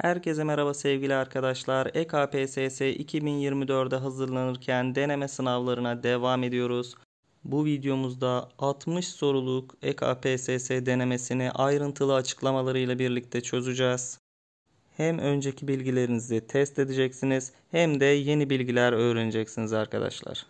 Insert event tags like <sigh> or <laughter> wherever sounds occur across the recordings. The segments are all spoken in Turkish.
Herkese merhaba sevgili arkadaşlar. EKPSS 2024'de hazırlanırken deneme sınavlarına devam ediyoruz. Bu videomuzda 60 soruluk EKPSS denemesini ayrıntılı açıklamalarıyla birlikte çözeceğiz. Hem önceki bilgilerinizi test edeceksiniz hem de yeni bilgiler öğreneceksiniz arkadaşlar.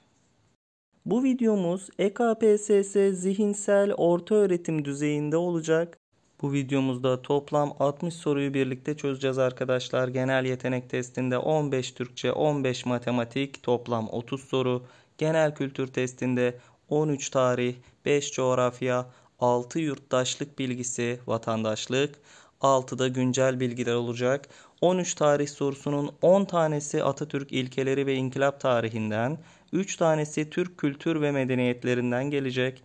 Bu videomuz EKPSS zihinsel orta öğretim düzeyinde olacak bu videomuzda toplam 60 soruyu birlikte çözeceğiz arkadaşlar. Genel yetenek testinde 15 Türkçe, 15 matematik, toplam 30 soru. Genel kültür testinde 13 tarih, 5 coğrafya, 6 yurttaşlık bilgisi, vatandaşlık, 6 da güncel bilgiler olacak. 13 tarih sorusunun 10 tanesi Atatürk ilkeleri ve inkılap tarihinden, 3 tanesi Türk kültür ve medeniyetlerinden gelecek.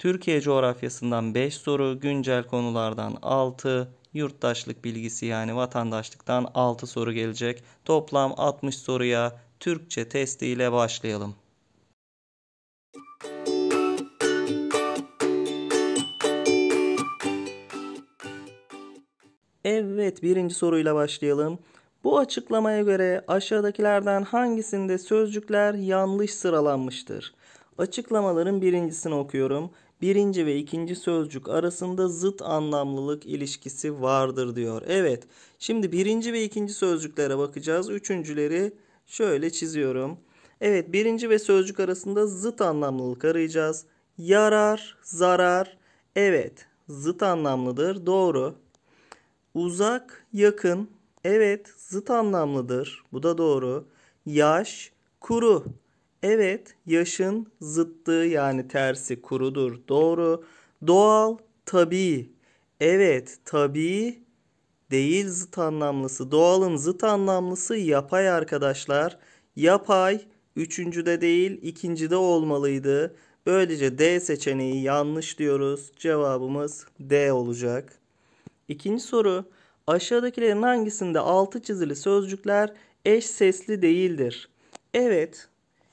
Türkiye coğrafyasından 5 soru, güncel konulardan 6, yurttaşlık bilgisi yani vatandaşlıktan 6 soru gelecek. Toplam 60 soruya Türkçe testiyle başlayalım. Evet birinci soruyla başlayalım. Bu açıklamaya göre aşağıdakilerden hangisinde sözcükler yanlış sıralanmıştır? Açıklamaların birincisini okuyorum birinci ve ikinci sözcük arasında zıt anlamlılık ilişkisi vardır diyor. Evet şimdi birinci ve ikinci sözcüklere bakacağız. Üçüncüleri şöyle çiziyorum. Evet birinci ve sözcük arasında zıt anlamlılık arayacağız. Yarar, zarar. Evet zıt anlamlıdır doğru. Uzak, yakın. Evet zıt anlamlıdır bu da doğru. Yaş, kuru. Evet, yaşın zıttı yani tersi kurudur. Doğru. Doğal, tabii. Evet, tabii değil zıt anlamlısı. Doğalın zıt anlamlısı yapay arkadaşlar. Yapay üçüncüde değil ikincide olmalıydı. Böylece D seçeneği yanlış diyoruz. Cevabımız D olacak. İkinci soru. Aşağıdakilerin hangisinde altı çizili sözcükler eş sesli değildir? Evet,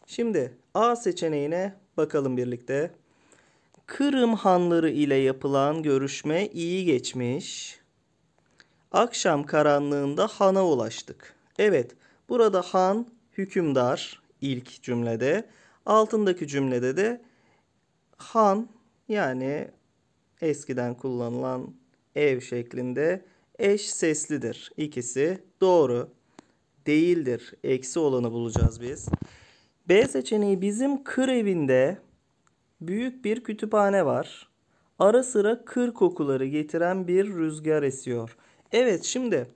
Şimdi A seçeneğine bakalım birlikte. Kırım hanları ile yapılan görüşme iyi geçmiş. Akşam karanlığında hana ulaştık. Evet, burada han hükümdar ilk cümlede. Altındaki cümlede de han yani eskiden kullanılan ev şeklinde eş seslidir. İkisi doğru değildir. Eksi olanı bulacağız biz. B seçeneği bizim kır evinde büyük bir kütüphane var. Ara sıra kır kokuları getiren bir rüzgar esiyor. Evet şimdi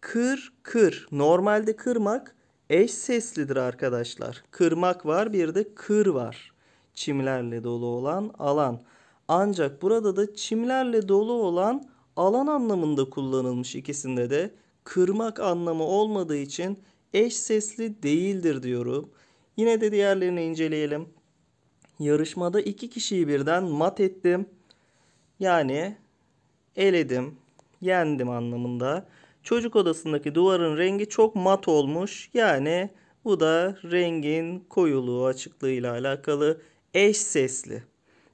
kır kır normalde kırmak eş seslidir arkadaşlar. Kırmak var bir de kır var. Çimlerle dolu olan alan. Ancak burada da çimlerle dolu olan alan anlamında kullanılmış ikisinde de kırmak anlamı olmadığı için eş sesli değildir diyorum. Yine de diğerlerini inceleyelim. Yarışmada iki kişiyi birden mat ettim. Yani eledim, yendim anlamında. Çocuk odasındaki duvarın rengi çok mat olmuş. Yani bu da rengin koyuluğu açıklığıyla alakalı eş sesli.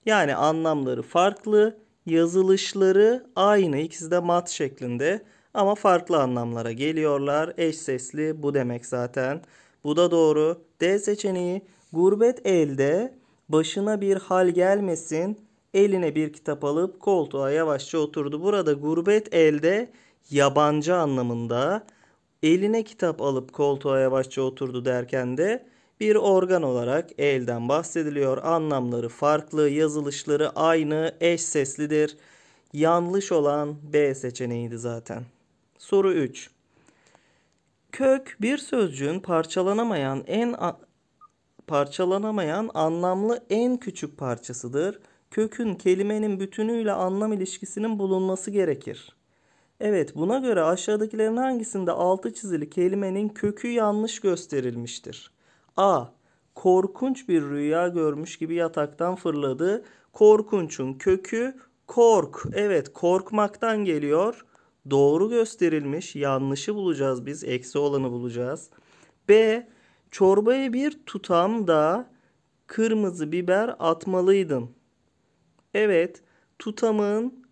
Yani anlamları farklı, yazılışları aynı. İkisi de mat şeklinde ama farklı anlamlara geliyorlar. Eş sesli bu demek zaten. Bu da doğru. D seçeneği gurbet elde başına bir hal gelmesin. Eline bir kitap alıp koltuğa yavaşça oturdu. Burada gurbet elde yabancı anlamında eline kitap alıp koltuğa yavaşça oturdu derken de bir organ olarak elden bahsediliyor. Anlamları farklı, yazılışları aynı, eş seslidir. Yanlış olan B seçeneğiydi zaten. Soru 3. Kök bir sözcüğün parçalanamayan en parçalanamayan anlamlı en küçük parçasıdır. Kökün kelimenin bütünüyle anlam ilişkisinin bulunması gerekir. Evet buna göre aşağıdakilerin hangisinde altı çizili kelimenin kökü yanlış gösterilmiştir? A. Korkunç bir rüya görmüş gibi yataktan fırladı. Korkunçun kökü kork. Evet korkmaktan geliyor doğru gösterilmiş. Yanlışı bulacağız biz. Eksi olanı bulacağız. B. Çorbaya bir tutam da kırmızı biber atmalıydın. Evet. Tutamın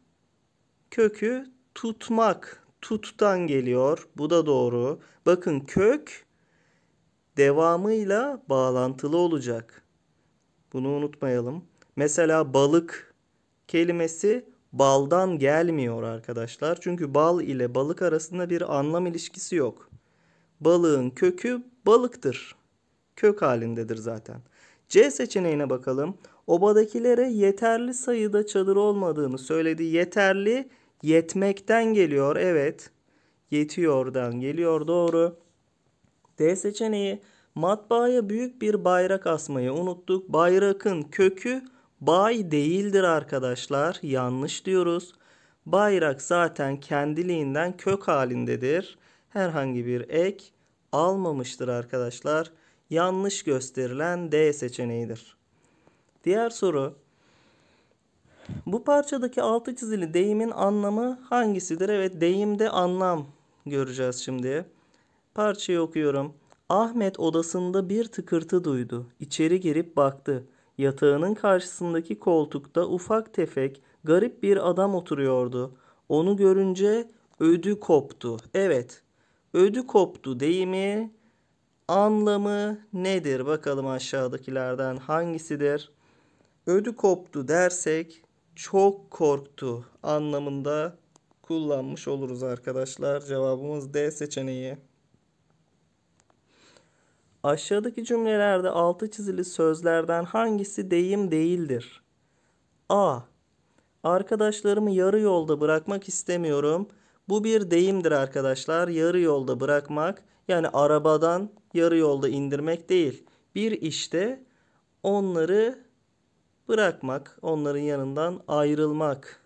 kökü tutmak. Tuttan geliyor. Bu da doğru. Bakın kök devamıyla bağlantılı olacak. Bunu unutmayalım. Mesela balık kelimesi baldan gelmiyor arkadaşlar. Çünkü bal ile balık arasında bir anlam ilişkisi yok. Balığın kökü balıktır. Kök halindedir zaten. C seçeneğine bakalım. Obadakilere yeterli sayıda çadır olmadığını söyledi. Yeterli yetmekten geliyor. Evet. Yetiyordan geliyor doğru. D seçeneği matbaaya büyük bir bayrak asmayı unuttuk. Bayrakın kökü Bay değildir arkadaşlar. Yanlış diyoruz. Bayrak zaten kendiliğinden kök halindedir. Herhangi bir ek almamıştır arkadaşlar. Yanlış gösterilen D seçeneğidir. Diğer soru. Bu parçadaki altı çizili deyimin anlamı hangisidir? Evet deyimde anlam göreceğiz şimdi. Parçayı okuyorum. Ahmet odasında bir tıkırtı duydu. İçeri girip baktı. Yatağının karşısındaki koltukta ufak tefek garip bir adam oturuyordu. Onu görünce ödü koptu. Evet, ödü koptu deyimi anlamı nedir? Bakalım aşağıdakilerden hangisidir? Ödü koptu dersek çok korktu anlamında kullanmış oluruz arkadaşlar. Cevabımız D seçeneği. Aşağıdaki cümlelerde altı çizili sözlerden hangisi deyim değildir? A. Arkadaşlarımı yarı yolda bırakmak istemiyorum. Bu bir deyimdir arkadaşlar. Yarı yolda bırakmak yani arabadan yarı yolda indirmek değil. Bir işte onları bırakmak, onların yanından ayrılmak.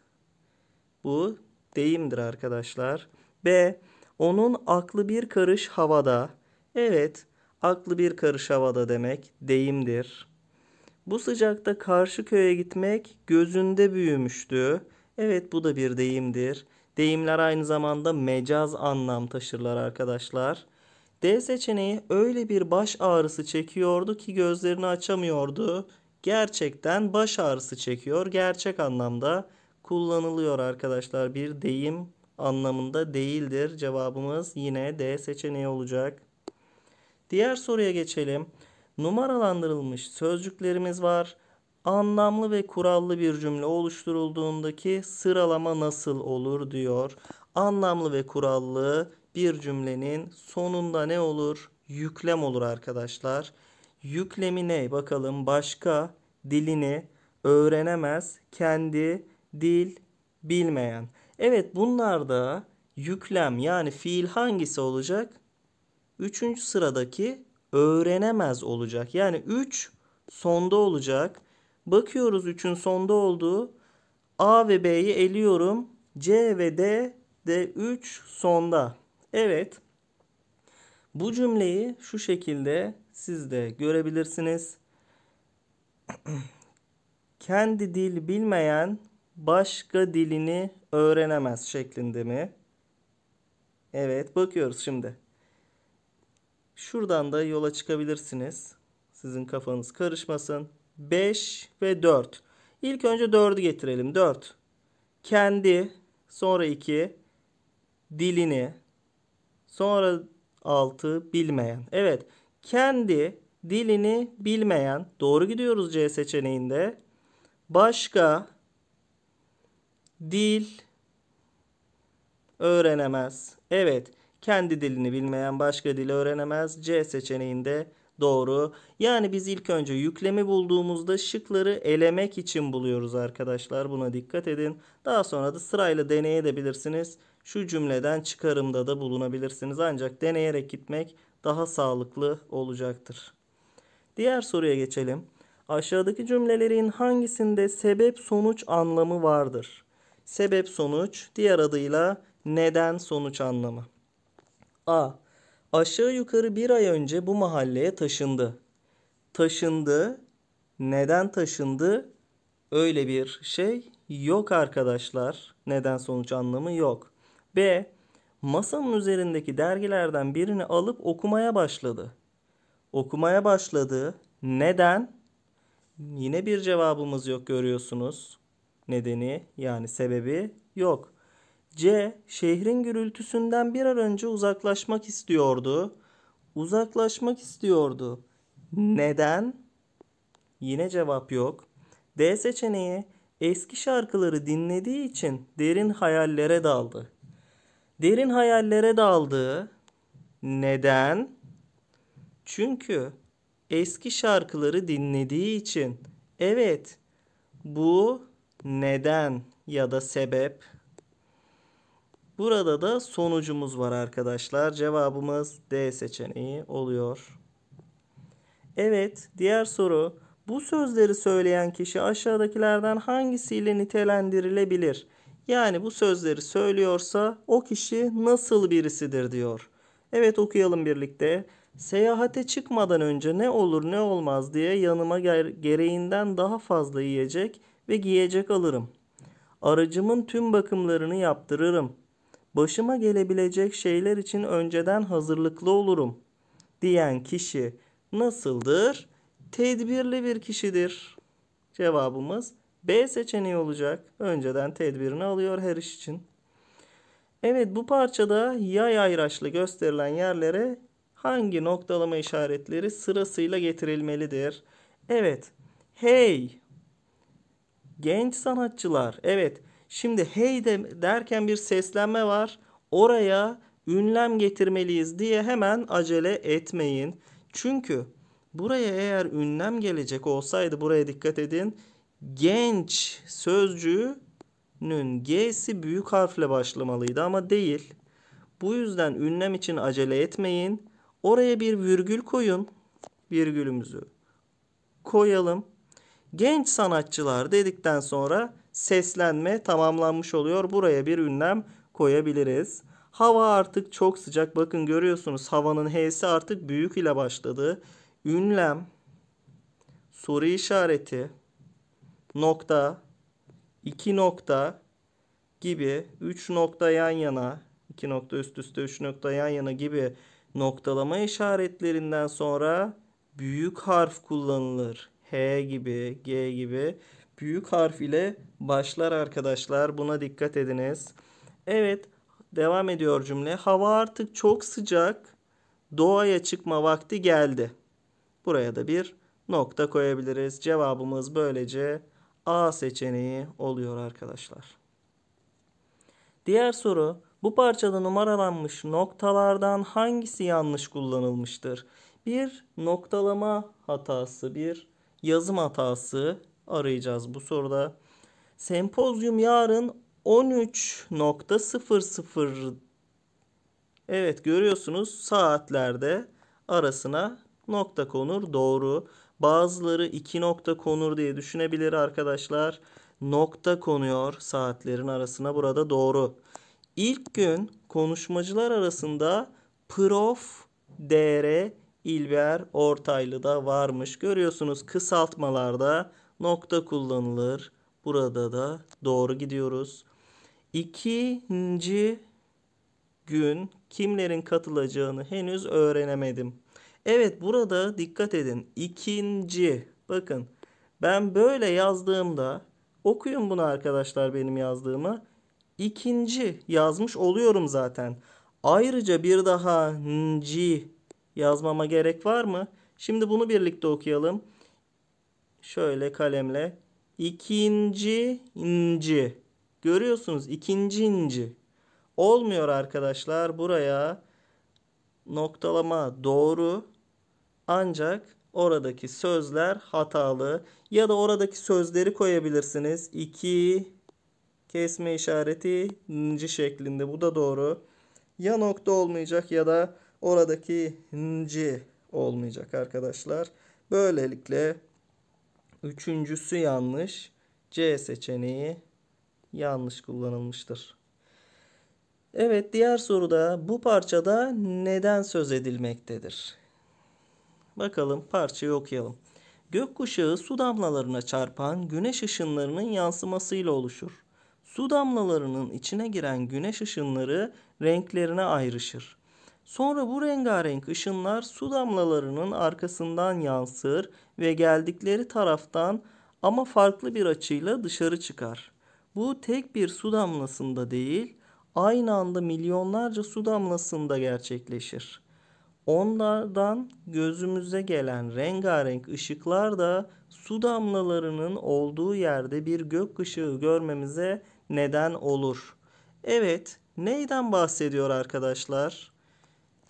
Bu deyimdir arkadaşlar. B. Onun aklı bir karış havada. Evet, Aklı bir karış havada demek deyimdir. Bu sıcakta karşı köye gitmek gözünde büyümüştü. Evet bu da bir deyimdir. Deyimler aynı zamanda mecaz anlam taşırlar arkadaşlar. D seçeneği öyle bir baş ağrısı çekiyordu ki gözlerini açamıyordu. Gerçekten baş ağrısı çekiyor. Gerçek anlamda kullanılıyor arkadaşlar. Bir deyim anlamında değildir. Cevabımız yine D seçeneği olacak. Diğer soruya geçelim. Numaralandırılmış sözcüklerimiz var. Anlamlı ve kurallı bir cümle oluşturulduğundaki sıralama nasıl olur diyor. Anlamlı ve kurallı bir cümlenin sonunda ne olur? Yüklem olur arkadaşlar. Yüklemi ne? Bakalım başka dilini öğrenemez, kendi dil bilmeyen. Evet bunlarda yüklem yani fiil hangisi olacak? Üçüncü sıradaki öğrenemez olacak. Yani 3 sonda olacak. Bakıyoruz 3'ün sonda olduğu. A ve B'yi eliyorum. C ve D de 3 sonda. Evet. Bu cümleyi şu şekilde siz de görebilirsiniz. <clears throat> Kendi dil bilmeyen başka dilini öğrenemez şeklinde mi? Evet bakıyoruz şimdi. Şuradan da yola çıkabilirsiniz. Sizin kafanız karışmasın. 5 ve 4. İlk önce 4'ü getirelim. 4. Kendi, sonra 2. Dilini, sonra 6. Bilmeyen. Evet, kendi, dilini bilmeyen. Doğru gidiyoruz C seçeneğinde. Başka, dil, öğrenemez. Evet, kendi dilini bilmeyen başka dili öğrenemez. C seçeneğinde doğru. Yani biz ilk önce yüklemi bulduğumuzda şıkları elemek için buluyoruz arkadaşlar. Buna dikkat edin. Daha sonra da sırayla deneyebilirsiniz. Şu cümleden çıkarımda da bulunabilirsiniz. Ancak deneyerek gitmek daha sağlıklı olacaktır. Diğer soruya geçelim. Aşağıdaki cümlelerin hangisinde sebep sonuç anlamı vardır? Sebep sonuç diğer adıyla neden sonuç anlamı. A. Aşağı yukarı bir ay önce bu mahalleye taşındı. Taşındı. Neden taşındı? Öyle bir şey yok arkadaşlar. Neden sonuç anlamı yok. B. Masanın üzerindeki dergilerden birini alıp okumaya başladı. Okumaya başladı. Neden? Yine bir cevabımız yok görüyorsunuz. Nedeni yani sebebi yok. C. Şehrin gürültüsünden bir an önce uzaklaşmak istiyordu. Uzaklaşmak istiyordu. Neden? Yine cevap yok. D seçeneği eski şarkıları dinlediği için derin hayallere daldı. Derin hayallere daldı. Neden? Çünkü eski şarkıları dinlediği için. Evet. Bu neden ya da sebep Burada da sonucumuz var arkadaşlar. Cevabımız D seçeneği oluyor. Evet, diğer soru. Bu sözleri söyleyen kişi aşağıdakilerden hangisiyle nitelendirilebilir? Yani bu sözleri söylüyorsa o kişi nasıl birisidir diyor. Evet okuyalım birlikte. Seyahate çıkmadan önce ne olur ne olmaz diye yanıma gereğinden daha fazla yiyecek ve giyecek alırım. Aracımın tüm bakımlarını yaptırırım başıma gelebilecek şeyler için önceden hazırlıklı olurum diyen kişi nasıldır? Tedbirli bir kişidir. Cevabımız B seçeneği olacak. Önceden tedbirini alıyor her iş için. Evet bu parçada yay ayraçlı gösterilen yerlere hangi noktalama işaretleri sırasıyla getirilmelidir? Evet. Hey! Genç sanatçılar. Evet. Şimdi hey de derken bir seslenme var. Oraya ünlem getirmeliyiz diye hemen acele etmeyin. Çünkü buraya eğer ünlem gelecek olsaydı buraya dikkat edin. Genç sözcüğünün G'si büyük harfle başlamalıydı ama değil. Bu yüzden ünlem için acele etmeyin. Oraya bir virgül koyun. Virgülümüzü koyalım. Genç sanatçılar dedikten sonra seslenme tamamlanmış oluyor. Buraya bir ünlem koyabiliriz. Hava artık çok sıcak. Bakın görüyorsunuz havanın H'si artık büyük ile başladı. Ünlem, soru işareti, nokta, iki nokta gibi üç nokta yan yana, iki nokta üst üste üç nokta yan yana gibi noktalama işaretlerinden sonra büyük harf kullanılır. H gibi, G gibi büyük harf ile başlar arkadaşlar. Buna dikkat ediniz. Evet devam ediyor cümle. Hava artık çok sıcak. Doğaya çıkma vakti geldi. Buraya da bir nokta koyabiliriz. Cevabımız böylece A seçeneği oluyor arkadaşlar. Diğer soru bu parçada numaralanmış noktalardan hangisi yanlış kullanılmıştır? Bir noktalama hatası, bir yazım hatası, arayacağız bu soruda. Sempozyum yarın 13.00 Evet görüyorsunuz saatlerde arasına nokta konur doğru. Bazıları iki nokta konur diye düşünebilir arkadaşlar. Nokta konuyor saatlerin arasına burada doğru. İlk gün konuşmacılar arasında Prof. Dr. Ilber Ortaylı da varmış. Görüyorsunuz kısaltmalarda nokta kullanılır. Burada da doğru gidiyoruz. İkinci gün kimlerin katılacağını henüz öğrenemedim. Evet burada dikkat edin. İkinci. Bakın ben böyle yazdığımda okuyun bunu arkadaşlar benim yazdığımı. İkinci yazmış oluyorum zaten. Ayrıca bir daha nci yazmama gerek var mı? Şimdi bunu birlikte okuyalım şöyle kalemle ikinci inci. Görüyorsunuz ikinci inci. Olmuyor arkadaşlar. Buraya noktalama doğru ancak oradaki sözler hatalı ya da oradaki sözleri koyabilirsiniz. iki kesme işareti inci şeklinde. Bu da doğru. Ya nokta olmayacak ya da oradaki inci olmayacak arkadaşlar. Böylelikle Üçüncüsü yanlış. C seçeneği yanlış kullanılmıştır. Evet diğer soruda bu parçada neden söz edilmektedir? Bakalım parçayı okuyalım. Gökkuşağı su damlalarına çarpan güneş ışınlarının yansımasıyla oluşur. Su damlalarının içine giren güneş ışınları renklerine ayrışır. Sonra bu rengarenk ışınlar su damlalarının arkasından yansır ve geldikleri taraftan ama farklı bir açıyla dışarı çıkar. Bu tek bir su damlasında değil, aynı anda milyonlarca su damlasında gerçekleşir. Onlardan gözümüze gelen rengarenk ışıklar da su damlalarının olduğu yerde bir gök ışığı görmemize neden olur. Evet, neyden bahsediyor arkadaşlar?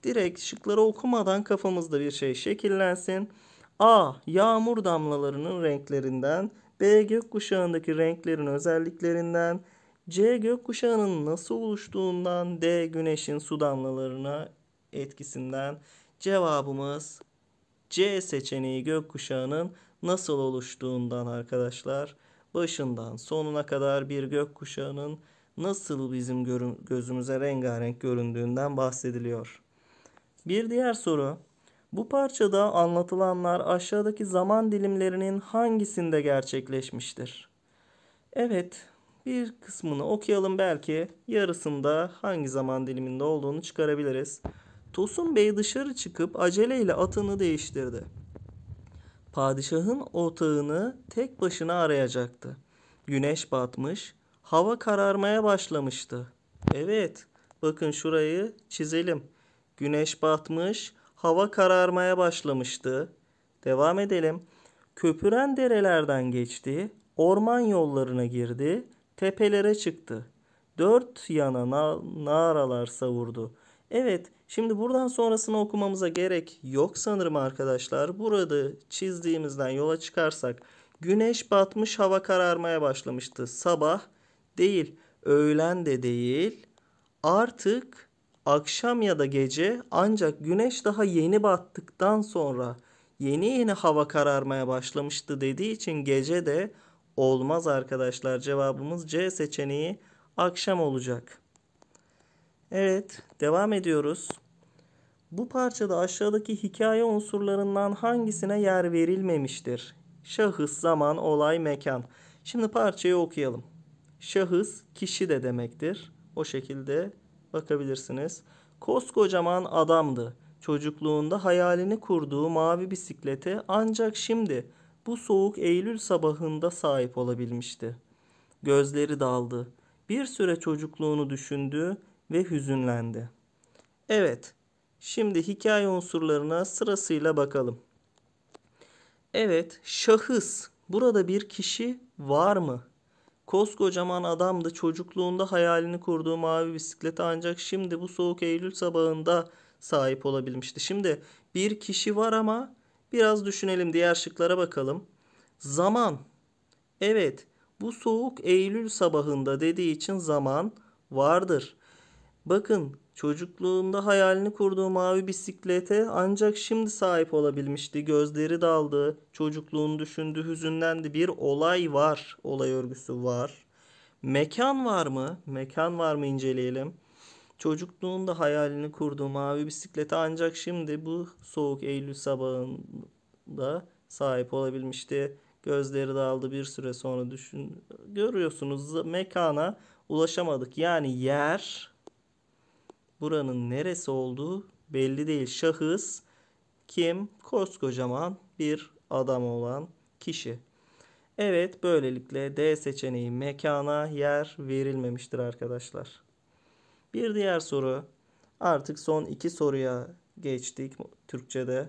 Direkt şıkları okumadan kafamızda bir şey şekillensin. A. Yağmur damlalarının renklerinden. B. Gökkuşağındaki renklerin özelliklerinden. C. Gökkuşağının nasıl oluştuğundan. D. Güneşin su damlalarına etkisinden. Cevabımız C seçeneği gökkuşağının nasıl oluştuğundan arkadaşlar. Başından sonuna kadar bir gökkuşağının nasıl bizim gözümüze rengarenk göründüğünden bahsediliyor. Bir diğer soru bu parçada anlatılanlar aşağıdaki zaman dilimlerinin hangisinde gerçekleşmiştir? Evet, bir kısmını okuyalım belki yarısında hangi zaman diliminde olduğunu çıkarabiliriz. Tosun Bey dışarı çıkıp aceleyle atını değiştirdi. Padişahın otağını tek başına arayacaktı. Güneş batmış, hava kararmaya başlamıştı. Evet, bakın şurayı çizelim. Güneş batmış, Hava kararmaya başlamıştı. Devam edelim. Köpüren derelerden geçti. Orman yollarına girdi. Tepelere çıktı. Dört yana na naralar savurdu. Evet şimdi buradan sonrasını okumamıza gerek yok sanırım arkadaşlar. Burada çizdiğimizden yola çıkarsak güneş batmış hava kararmaya başlamıştı. Sabah değil öğlen de değil artık akşam ya da gece ancak güneş daha yeni battıktan sonra yeni yeni hava kararmaya başlamıştı dediği için gece de olmaz arkadaşlar. Cevabımız C seçeneği akşam olacak. Evet devam ediyoruz. Bu parçada aşağıdaki hikaye unsurlarından hangisine yer verilmemiştir? Şahıs, zaman, olay, mekan. Şimdi parçayı okuyalım. Şahıs kişi de demektir. O şekilde bakabilirsiniz. Koskocaman adamdı. Çocukluğunda hayalini kurduğu mavi bisiklete ancak şimdi bu soğuk Eylül sabahında sahip olabilmişti. Gözleri daldı. Bir süre çocukluğunu düşündü ve hüzünlendi. Evet, şimdi hikaye unsurlarına sırasıyla bakalım. Evet, şahıs. Burada bir kişi var mı? Koskocaman adam da çocukluğunda hayalini kurduğu mavi bisiklete ancak şimdi bu soğuk Eylül sabahında sahip olabilmişti. Şimdi bir kişi var ama biraz düşünelim diğer şıklara bakalım. Zaman. Evet bu soğuk Eylül sabahında dediği için zaman vardır. Bakın Çocukluğunda hayalini kurduğu mavi bisiklete ancak şimdi sahip olabilmişti. Gözleri daldı, çocukluğunu düşündü, hüzünlendi. Bir olay var, olay örgüsü var. Mekan var mı? Mekan var mı inceleyelim. Çocukluğunda hayalini kurduğu mavi bisiklete ancak şimdi bu soğuk Eylül sabahında sahip olabilmişti. Gözleri daldı bir süre sonra düşün. Görüyorsunuz mekana ulaşamadık. Yani yer buranın neresi olduğu belli değil. Şahıs kim? Koskocaman bir adam olan kişi. Evet böylelikle D seçeneği mekana yer verilmemiştir arkadaşlar. Bir diğer soru. Artık son iki soruya geçtik Türkçe'de.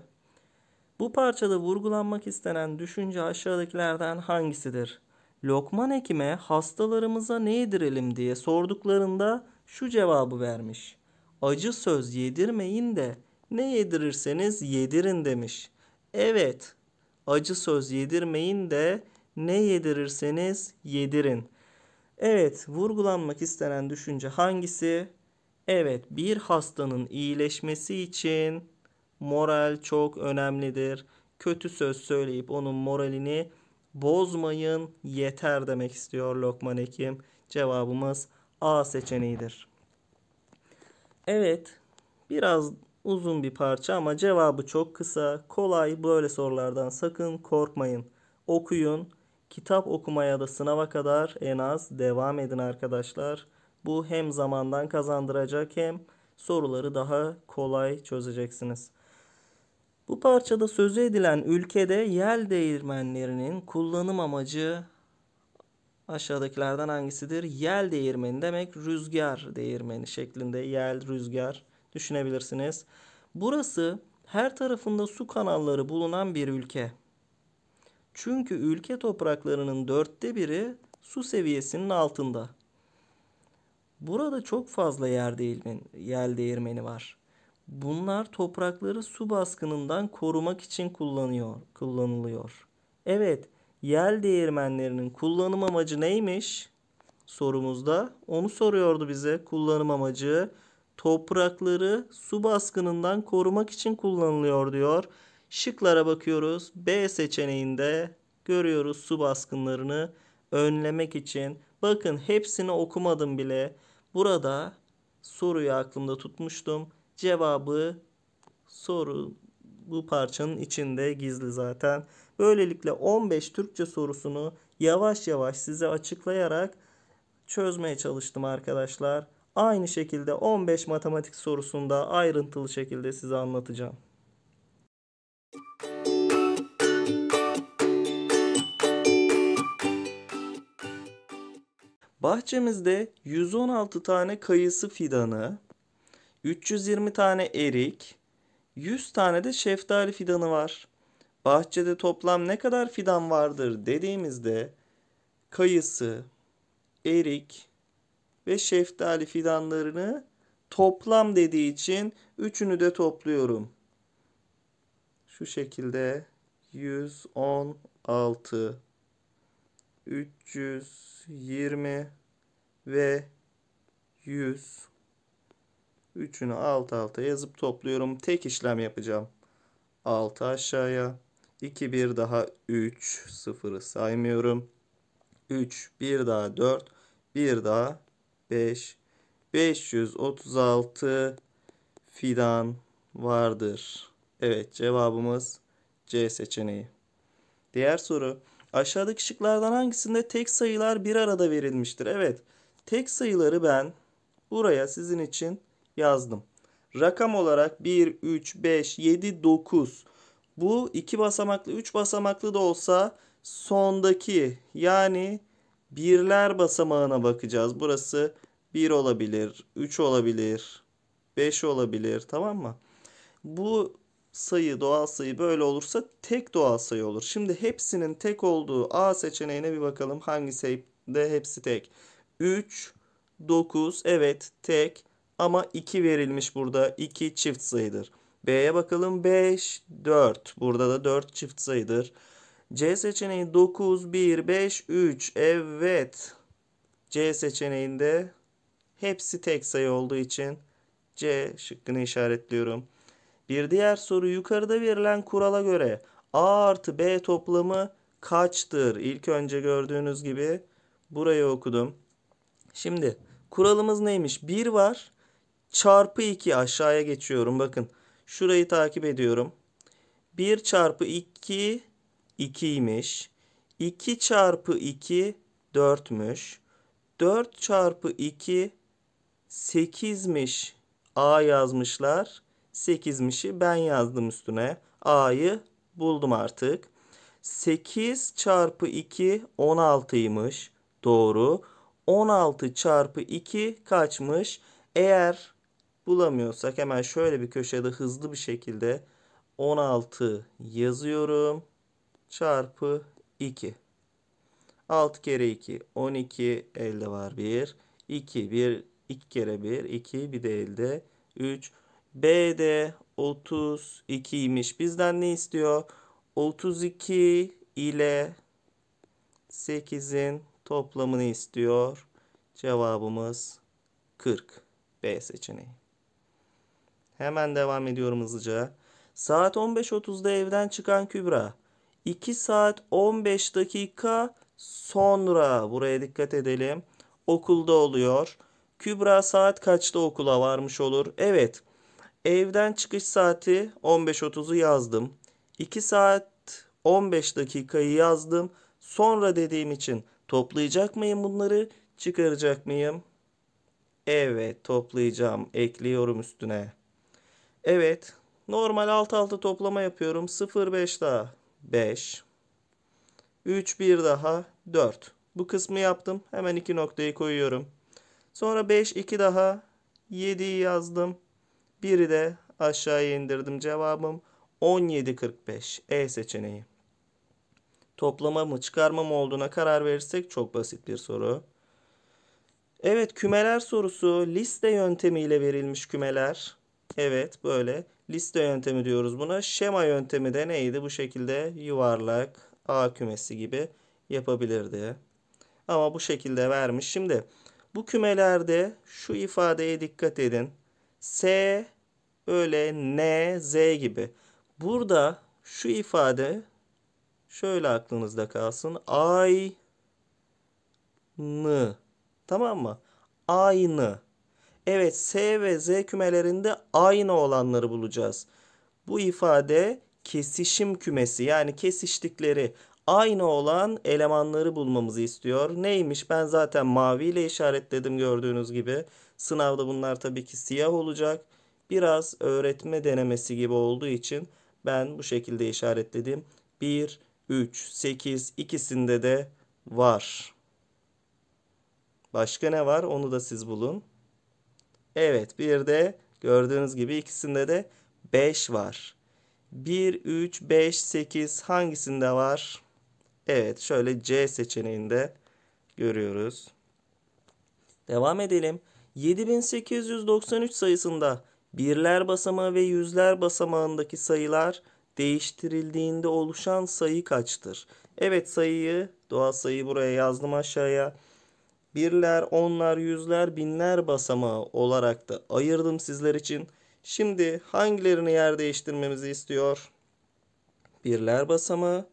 Bu parçada vurgulanmak istenen düşünce aşağıdakilerden hangisidir? Lokman Ekim'e hastalarımıza ne yedirelim diye sorduklarında şu cevabı vermiş acı söz yedirmeyin de ne yedirirseniz yedirin demiş. Evet, acı söz yedirmeyin de ne yedirirseniz yedirin. Evet, vurgulanmak istenen düşünce hangisi? Evet, bir hastanın iyileşmesi için moral çok önemlidir. Kötü söz söyleyip onun moralini bozmayın yeter demek istiyor Lokman Hekim. Cevabımız A seçeneğidir. Evet. Biraz uzun bir parça ama cevabı çok kısa. Kolay böyle sorulardan sakın korkmayın. Okuyun. Kitap okumaya da sınava kadar en az devam edin arkadaşlar. Bu hem zamandan kazandıracak hem soruları daha kolay çözeceksiniz. Bu parçada sözü edilen ülkede yel değirmenlerinin kullanım amacı aşağıdakilerden hangisidir? Yel değirmeni demek rüzgar değirmeni şeklinde yel rüzgar düşünebilirsiniz. Burası her tarafında su kanalları bulunan bir ülke. Çünkü ülke topraklarının dörtte biri su seviyesinin altında. Burada çok fazla yer değirmeni, yel değirmeni var. Bunlar toprakları su baskınından korumak için kullanıyor, kullanılıyor. Evet, yel değirmenlerinin kullanım amacı neymiş? Sorumuzda onu soruyordu bize. Kullanım amacı toprakları su baskınından korumak için kullanılıyor diyor. Şıklara bakıyoruz. B seçeneğinde görüyoruz su baskınlarını önlemek için. Bakın hepsini okumadım bile. Burada soruyu aklımda tutmuştum. Cevabı soru bu parçanın içinde gizli zaten. Böylelikle 15 Türkçe sorusunu yavaş yavaş size açıklayarak çözmeye çalıştım arkadaşlar. Aynı şekilde 15 matematik sorusunda ayrıntılı şekilde size anlatacağım. Bahçemizde 116 tane kayısı fidanı, 320 tane erik, 100 tane de şeftali fidanı var bahçede toplam ne kadar fidan vardır dediğimizde kayısı, erik ve şeftali fidanlarını toplam dediği için üçünü de topluyorum. Şu şekilde 116 320 ve 100 Üçünü alt alta yazıp topluyorum. Tek işlem yapacağım. Altı aşağıya 2 bir daha 3 sıfırı saymıyorum. 3 bir daha 4 bir daha 5 536 fidan vardır. Evet cevabımız C seçeneği. Diğer soru. Aşağıdaki şıklardan hangisinde tek sayılar bir arada verilmiştir? Evet. Tek sayıları ben buraya sizin için yazdım. Rakam olarak 1, 3, 5, 7, 9 bu iki basamaklı, üç basamaklı da olsa sondaki yani birler basamağına bakacağız. Burası 1 olabilir, 3 olabilir, 5 olabilir tamam mı? Bu sayı, doğal sayı böyle olursa tek doğal sayı olur. Şimdi hepsinin tek olduğu A seçeneğine bir bakalım. hangi sayıda hepsi tek? 3, 9 evet tek ama 2 verilmiş burada. 2 çift sayıdır. B'ye bakalım 5, 4. Burada da 4 çift sayıdır. C seçeneği 9, 1, 5, 3. Evet. C seçeneğinde hepsi tek sayı olduğu için C şıkkını işaretliyorum. Bir diğer soru yukarıda verilen kurala göre A artı B toplamı kaçtır? İlk önce gördüğünüz gibi burayı okudum. Şimdi kuralımız neymiş? 1 var çarpı 2 aşağıya geçiyorum bakın. Şurayı takip ediyorum. 1 çarpı 2 2 2'ymiş. 2 çarpı 2 4'müş. 4 çarpı 2 8'miş. A yazmışlar. 8'mişi ben yazdım üstüne. A'yı buldum artık. 8 çarpı 2 16'ymış. Doğru. 16 çarpı 2 kaçmış? Eğer bulamıyorsak hemen şöyle bir köşede hızlı bir şekilde 16 yazıyorum. Çarpı 2. 6 kere 2 12 elde var 1. 2 1 2 kere 1 2 bir de elde 3. B de 32 32'ymiş. Bizden ne istiyor? 32 ile 8'in toplamını istiyor. Cevabımız 40. B seçeneği. Hemen devam ediyorum hızlıca. Saat 15.30'da evden çıkan Kübra. 2 saat 15 dakika sonra buraya dikkat edelim. Okulda oluyor. Kübra saat kaçta okula varmış olur? Evet. Evden çıkış saati 15.30'u yazdım. 2 saat 15 dakikayı yazdım. Sonra dediğim için toplayacak mıyım bunları? Çıkaracak mıyım? Evet toplayacağım. Ekliyorum üstüne. Evet. Normal alt alta toplama yapıyorum. 0 5 daha 5. 3 1 daha 4. Bu kısmı yaptım. Hemen iki noktayı koyuyorum. Sonra 5 2 daha 7'yi yazdım. 1'i de aşağıya indirdim. Cevabım 17.45 E seçeneği. Toplama mı çıkarma mı olduğuna karar verirsek çok basit bir soru. Evet kümeler sorusu liste yöntemiyle verilmiş kümeler. Evet böyle liste yöntemi diyoruz buna. Şema yöntemi de neydi? Bu şekilde yuvarlak A kümesi gibi yapabilirdi. Ama bu şekilde vermiş. Şimdi bu kümelerde şu ifadeye dikkat edin. S öyle N, Z gibi. Burada şu ifade şöyle aklınızda kalsın. Aynı. Tamam mı? Aynı. Evet S ve Z kümelerinde aynı olanları bulacağız. Bu ifade kesişim kümesi yani kesiştikleri aynı olan elemanları bulmamızı istiyor. Neymiş? Ben zaten maviyle işaretledim gördüğünüz gibi. Sınavda bunlar tabii ki siyah olacak. Biraz öğretme denemesi gibi olduğu için ben bu şekilde işaretledim. 1, 3, 8 ikisinde de var. Başka ne var onu da siz bulun. Evet bir de gördüğünüz gibi ikisinde de 5 var. 1, 3, 5, 8 hangisinde var? Evet şöyle C seçeneğinde görüyoruz. Devam edelim. 7893 sayısında birler basamağı ve yüzler basamağındaki sayılar değiştirildiğinde oluşan sayı kaçtır? Evet sayıyı doğal sayıyı buraya yazdım aşağıya birler, onlar, yüzler, binler basamağı olarak da ayırdım sizler için. Şimdi hangilerini yer değiştirmemizi istiyor? Birler basamağı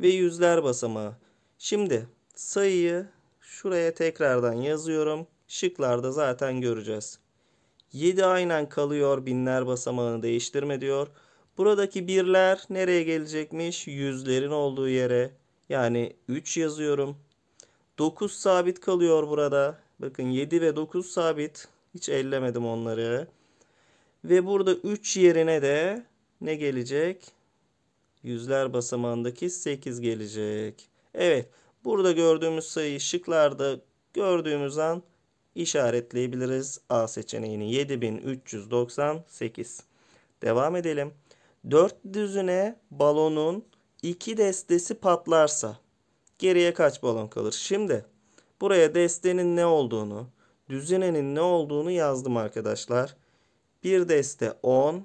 ve yüzler basamağı. Şimdi sayıyı şuraya tekrardan yazıyorum. Şıklarda zaten göreceğiz. 7 aynen kalıyor binler basamağını değiştirme diyor. Buradaki birler nereye gelecekmiş? Yüzlerin olduğu yere. Yani 3 yazıyorum. 9 sabit kalıyor burada. Bakın 7 ve 9 sabit. Hiç ellemedim onları. Ve burada 3 yerine de ne gelecek? Yüzler basamağındaki 8 gelecek. Evet. Burada gördüğümüz sayıyı şıklarda gördüğümüz an işaretleyebiliriz. A seçeneğini 7398. Devam edelim. 4 düzüne balonun 2 destesi patlarsa geriye kaç balon kalır? Şimdi buraya destenin ne olduğunu, düzinenin ne olduğunu yazdım arkadaşlar. Bir deste 10,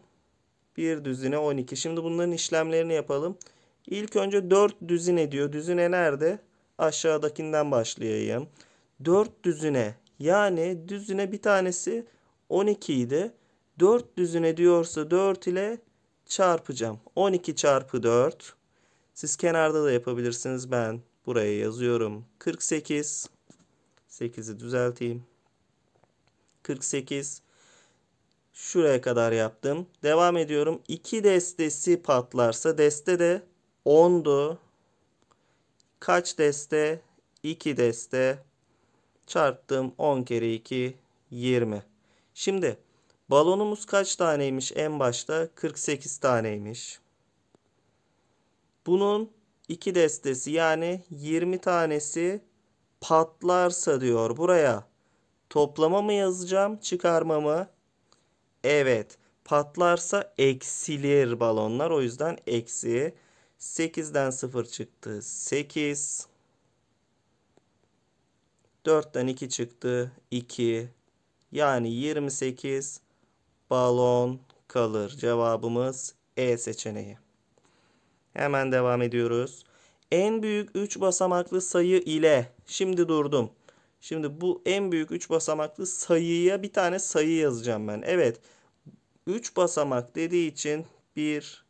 bir düzine 12. Şimdi bunların işlemlerini yapalım. İlk önce 4 düzine diyor. Düzine nerede? Aşağıdakinden başlayayım. 4 düzine yani düzine bir tanesi 12 idi. 4 düzine diyorsa 4 ile çarpacağım. 12 çarpı 4. Siz kenarda da yapabilirsiniz. Ben Buraya yazıyorum. 48. 8'i düzelteyim. 48. Şuraya kadar yaptım. Devam ediyorum. 2 destesi patlarsa deste de 10'du. Kaç deste? 2 deste. Çarptım. 10 kere 2. 20. Şimdi balonumuz kaç taneymiş en başta? 48 taneymiş. Bunun 2 destesi yani 20 tanesi patlarsa diyor buraya. Toplama mı yazacağım çıkarma mı? Evet patlarsa eksilir balonlar o yüzden eksi. 8'den 0 çıktı 8. 4'ten 2 çıktı 2. Yani 28 balon kalır. Cevabımız E seçeneği. Hemen devam ediyoruz. En büyük 3 basamaklı sayı ile şimdi durdum. Şimdi bu en büyük 3 basamaklı sayıya bir tane sayı yazacağım ben. Evet. 3 basamak dediği için 1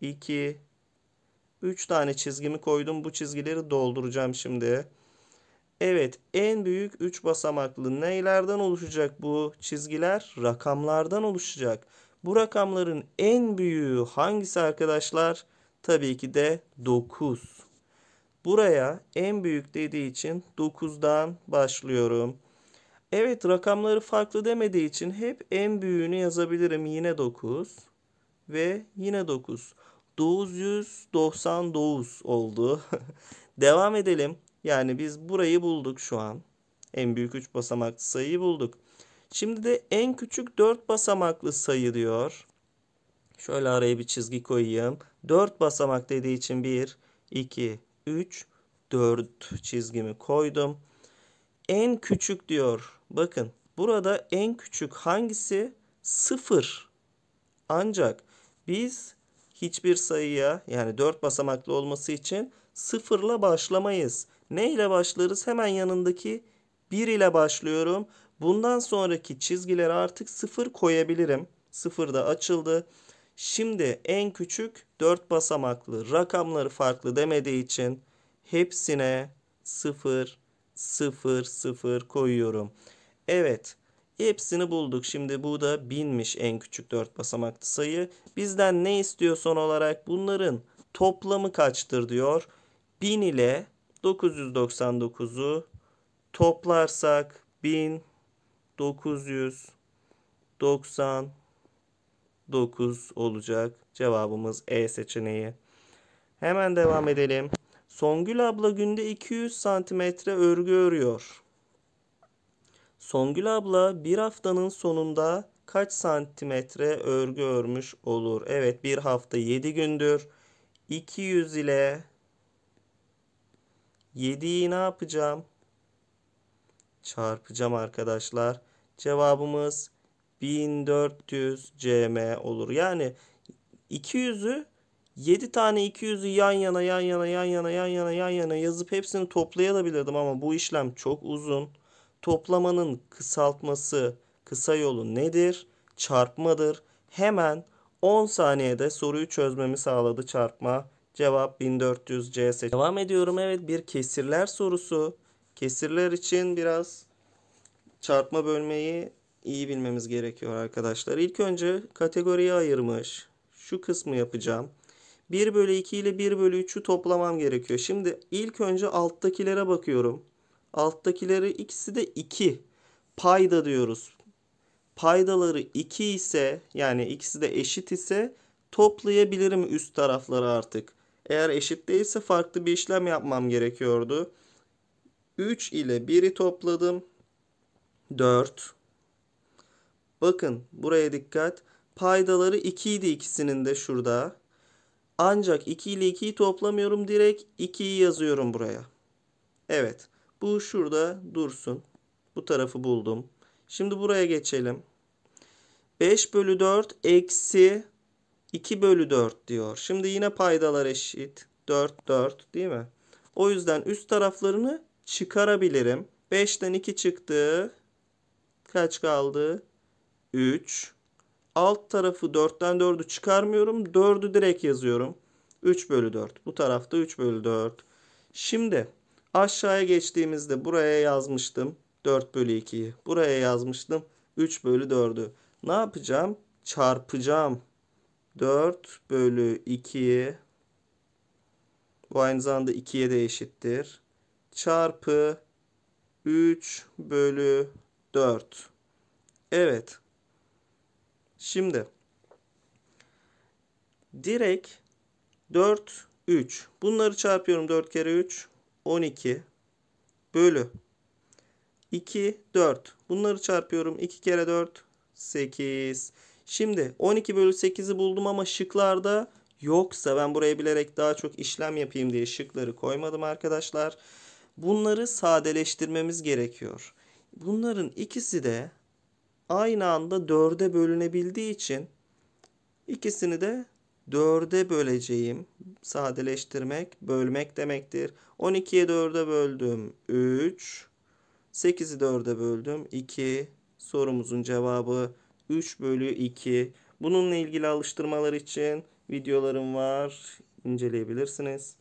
2 3 tane çizgimi koydum. Bu çizgileri dolduracağım şimdi. Evet, en büyük 3 basamaklı neylerden oluşacak bu çizgiler? Rakamlardan oluşacak. Bu rakamların en büyüğü hangisi arkadaşlar? Tabii ki de 9. Buraya en büyük dediği için 9'dan başlıyorum. Evet rakamları farklı demediği için hep en büyüğünü yazabilirim. Yine 9 ve yine 9. 999 oldu. <laughs> Devam edelim. Yani biz burayı bulduk şu an. En büyük 3 basamaklı sayıyı bulduk. Şimdi de en küçük 4 basamaklı sayı diyor. Şöyle araya bir çizgi koyayım. 4 basamak dediği için 1, 2, 3, 4 çizgimi koydum. En küçük diyor. Bakın burada en küçük hangisi? 0. Ancak biz hiçbir sayıya yani 4 basamaklı olması için 0 ile başlamayız. Ne ile başlarız? Hemen yanındaki 1 ile başlıyorum. Bundan sonraki çizgilere artık 0 koyabilirim. 0 da açıldı. Şimdi en küçük 4 basamaklı rakamları farklı demediği için hepsine 0 0 0 koyuyorum. Evet. Hepsini bulduk. Şimdi bu da 1000'miş en küçük 4 basamaklı sayı. Bizden ne istiyor son olarak? Bunların toplamı kaçtır diyor. 1000 ile 999'u toplarsak 1999 9 olacak. Cevabımız E seçeneği. Hemen devam edelim. Songül abla günde 200 santimetre örgü örüyor. Songül abla bir haftanın sonunda kaç santimetre örgü örmüş olur? Evet bir hafta 7 gündür. 200 ile 7'yi ne yapacağım? Çarpacağım arkadaşlar. Cevabımız 1400 cm olur. Yani 200'ü 7 tane 200'ü yan yana yan yana yan yana yan yana yan yana yazıp hepsini toplayabilirdim ama bu işlem çok uzun. Toplamanın kısaltması kısa yolu nedir? Çarpmadır. Hemen 10 saniyede soruyu çözmemi sağladı çarpma. Cevap 1400 CS. Devam ediyorum evet bir kesirler sorusu. Kesirler için biraz çarpma bölmeyi iyi bilmemiz gerekiyor arkadaşlar. İlk önce kategoriye ayırmış. Şu kısmı yapacağım. 1 bölü 2 ile 1 bölü 3'ü toplamam gerekiyor. Şimdi ilk önce alttakilere bakıyorum. Alttakileri ikisi de 2. Payda diyoruz. Paydaları 2 ise yani ikisi de eşit ise toplayabilirim üst tarafları artık. Eğer eşit değilse farklı bir işlem yapmam gerekiyordu. 3 ile 1'i topladım. 4. Bakın buraya dikkat. Paydaları 2 idi ikisinin de şurada. Ancak 2 ile 2'yi toplamıyorum. Direkt 2'yi yazıyorum buraya. Evet. Bu şurada dursun. Bu tarafı buldum. Şimdi buraya geçelim. 5 bölü 4 eksi 2 bölü 4 diyor. Şimdi yine paydalar eşit. 4 4 değil mi? O yüzden üst taraflarını çıkarabilirim. 5'ten 2 çıktı. Kaç kaldı? 3. Alt tarafı 4'ten 4'ü çıkarmıyorum. 4'ü direkt yazıyorum. 3 bölü 4. Bu tarafta 3 bölü 4. Şimdi aşağıya geçtiğimizde buraya yazmıştım. 4 bölü 2'yi. Buraya yazmıştım. 3 bölü 4'ü. Ne yapacağım? Çarpacağım. 4 bölü 2'yi. Bu aynı zamanda 2'ye de eşittir. Çarpı 3 bölü 4. Evet. Şimdi direkt 4 3. Bunları çarpıyorum 4 kere 3 12 bölü 2 4. Bunları çarpıyorum 2 kere 4 8. Şimdi 12 bölü 8'i buldum ama şıklarda yoksa ben buraya bilerek daha çok işlem yapayım diye şıkları koymadım arkadaşlar. Bunları sadeleştirmemiz gerekiyor. Bunların ikisi de aynı anda dörde bölünebildiği için ikisini de dörde böleceğim. Sadeleştirmek, bölmek demektir. 12'ye dörde böldüm 3. 8'i dörde böldüm 2. Sorumuzun cevabı 3 bölü 2. Bununla ilgili alıştırmalar için videolarım var. İnceleyebilirsiniz.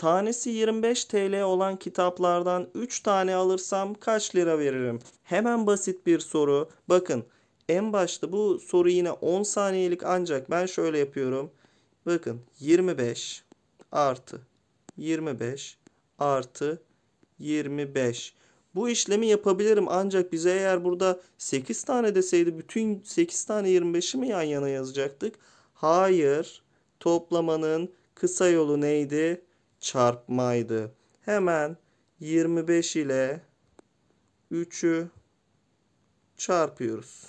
Tanesi 25 TL olan kitaplardan 3 tane alırsam kaç lira veririm? Hemen basit bir soru. Bakın en başta bu soru yine 10 saniyelik ancak ben şöyle yapıyorum. Bakın 25 artı 25 artı 25. Bu işlemi yapabilirim ancak bize eğer burada 8 tane deseydi bütün 8 tane 25'i mi yan yana yazacaktık? Hayır. Toplamanın kısa yolu neydi? çarpmaydı. Hemen 25 ile 3'ü çarpıyoruz.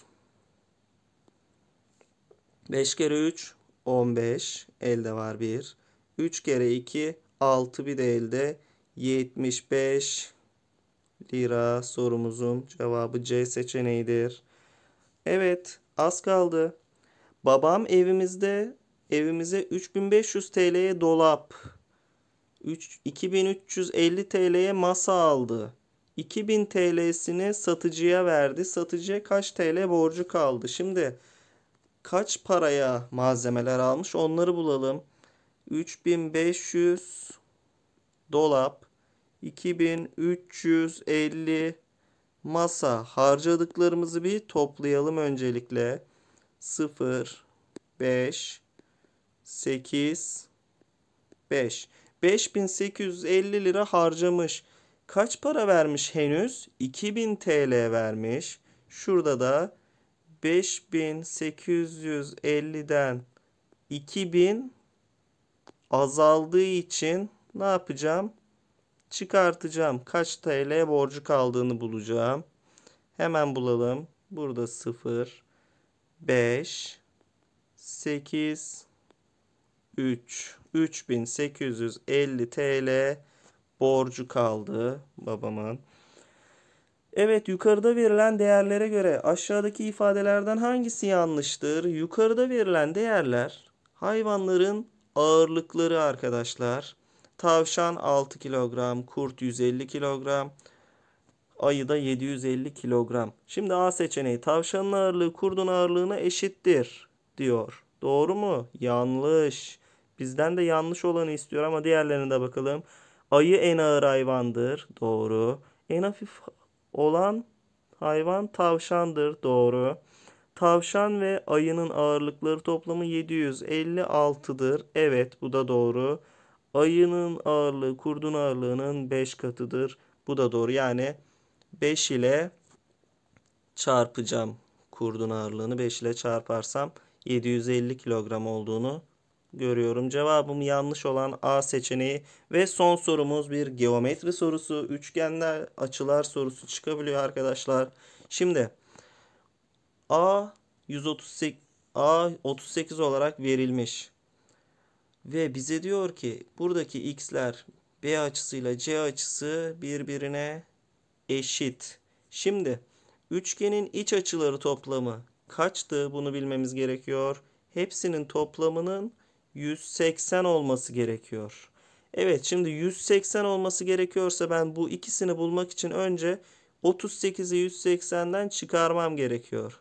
5 kere 3 15 elde var 1. 3 kere 2 6 bir de elde 75 lira sorumuzun cevabı C seçeneğidir. Evet az kaldı. Babam evimizde evimize 3500 TL'ye dolap 3, 2350 TL'ye masa aldı. 2000 TL'sini satıcıya verdi. Satıcıya kaç TL borcu kaldı? Şimdi kaç paraya malzemeler almış onları bulalım. 3500 dolap, 2350 masa harcadıklarımızı bir toplayalım öncelikle. 0 5 8 5 5850 lira harcamış. Kaç para vermiş henüz? 2000 TL vermiş. Şurada da 5850'den 2000 azaldığı için ne yapacağım? Çıkartacağım. Kaç TL borcu kaldığını bulacağım. Hemen bulalım. Burada 0 5 8 3 3850 TL borcu kaldı babamın. Evet yukarıda verilen değerlere göre aşağıdaki ifadelerden hangisi yanlıştır? Yukarıda verilen değerler hayvanların ağırlıkları arkadaşlar. Tavşan 6 kilogram, kurt 150 kilogram, ayı da 750 kilogram. Şimdi A seçeneği tavşanın ağırlığı kurdun ağırlığına eşittir diyor. Doğru mu? Yanlış. Bizden de yanlış olanı istiyor ama diğerlerine de bakalım. Ayı en ağır hayvandır. Doğru. En hafif olan hayvan tavşandır. Doğru. Tavşan ve ayının ağırlıkları toplamı 756'dır. Evet bu da doğru. Ayının ağırlığı kurdun ağırlığının 5 katıdır. Bu da doğru. Yani 5 ile çarpacağım. Kurdun ağırlığını 5 ile çarparsam 750 kilogram olduğunu görüyorum. Cevabım yanlış olan A seçeneği ve son sorumuz bir geometri sorusu. Üçgenler, açılar sorusu çıkabiliyor arkadaşlar. Şimdi A 138 A 38 olarak verilmiş. Ve bize diyor ki buradaki x'ler B açısıyla C açısı birbirine eşit. Şimdi üçgenin iç açıları toplamı kaçtı bunu bilmemiz gerekiyor. Hepsinin toplamının 180 olması gerekiyor. Evet şimdi 180 olması gerekiyorsa ben bu ikisini bulmak için önce 38'i 180'den çıkarmam gerekiyor.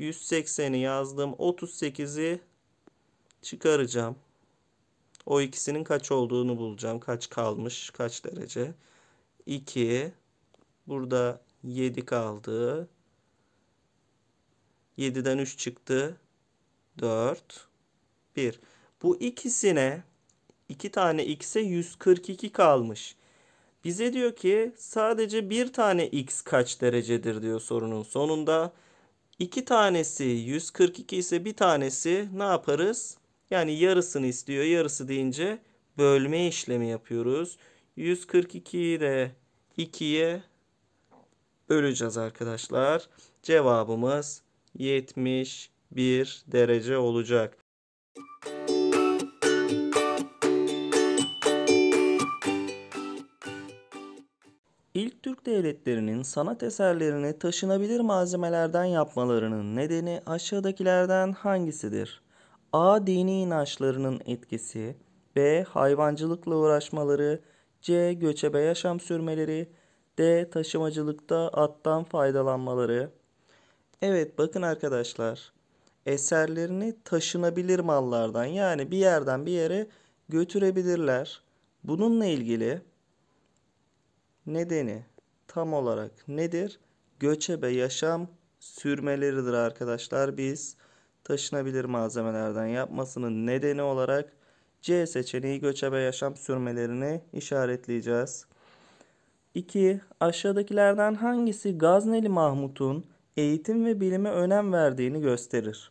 180'i yazdım. 38'i çıkaracağım. O ikisinin kaç olduğunu bulacağım. Kaç kalmış, kaç derece. 2. Burada 7 kaldı. 7'den 3 çıktı. 4. 1. Bu ikisine 2 tane x'e 142 kalmış. Bize diyor ki sadece bir tane x kaç derecedir diyor sorunun sonunda. İki tanesi 142 ise bir tanesi ne yaparız? Yani yarısını istiyor. Yarısı deyince bölme işlemi yapıyoruz. 142'yi de 2'ye böleceğiz arkadaşlar. Cevabımız 71 derece olacak. devletlerinin sanat eserlerini taşınabilir malzemelerden yapmalarının nedeni aşağıdakilerden hangisidir? A. Dini inançlarının etkisi B. Hayvancılıkla uğraşmaları C. Göçebe yaşam sürmeleri D. Taşımacılıkta attan faydalanmaları Evet bakın arkadaşlar eserlerini taşınabilir mallardan yani bir yerden bir yere götürebilirler. Bununla ilgili nedeni tam olarak nedir? Göçebe yaşam sürmeleridir arkadaşlar. Biz taşınabilir malzemelerden yapmasının nedeni olarak C seçeneği göçebe yaşam sürmelerini işaretleyeceğiz. 2. Aşağıdakilerden hangisi Gazneli Mahmut'un eğitim ve bilime önem verdiğini gösterir?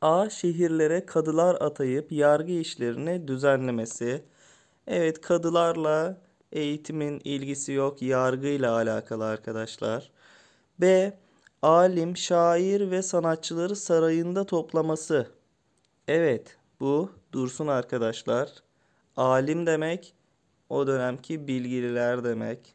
A. Şehirlere kadılar atayıp yargı işlerini düzenlemesi. Evet kadılarla Eğitimin ilgisi yok, yargıyla alakalı arkadaşlar. B. Alim, şair ve sanatçıları sarayında toplaması. Evet, bu dursun arkadaşlar. Alim demek o dönemki bilgililer demek.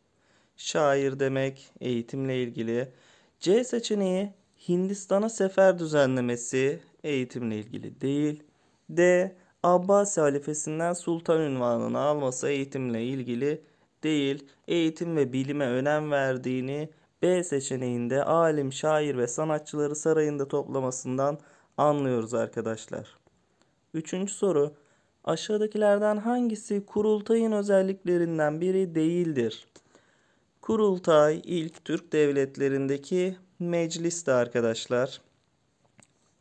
Şair demek eğitimle ilgili. C seçeneği Hindistan'a sefer düzenlemesi eğitimle ilgili değil. D Abbasi halifesinden sultan ünvanını alması eğitimle ilgili değil, eğitim ve bilime önem verdiğini B seçeneğinde alim, şair ve sanatçıları sarayında toplamasından anlıyoruz arkadaşlar. Üçüncü soru. Aşağıdakilerden hangisi kurultayın özelliklerinden biri değildir? Kurultay ilk Türk devletlerindeki mecliste arkadaşlar.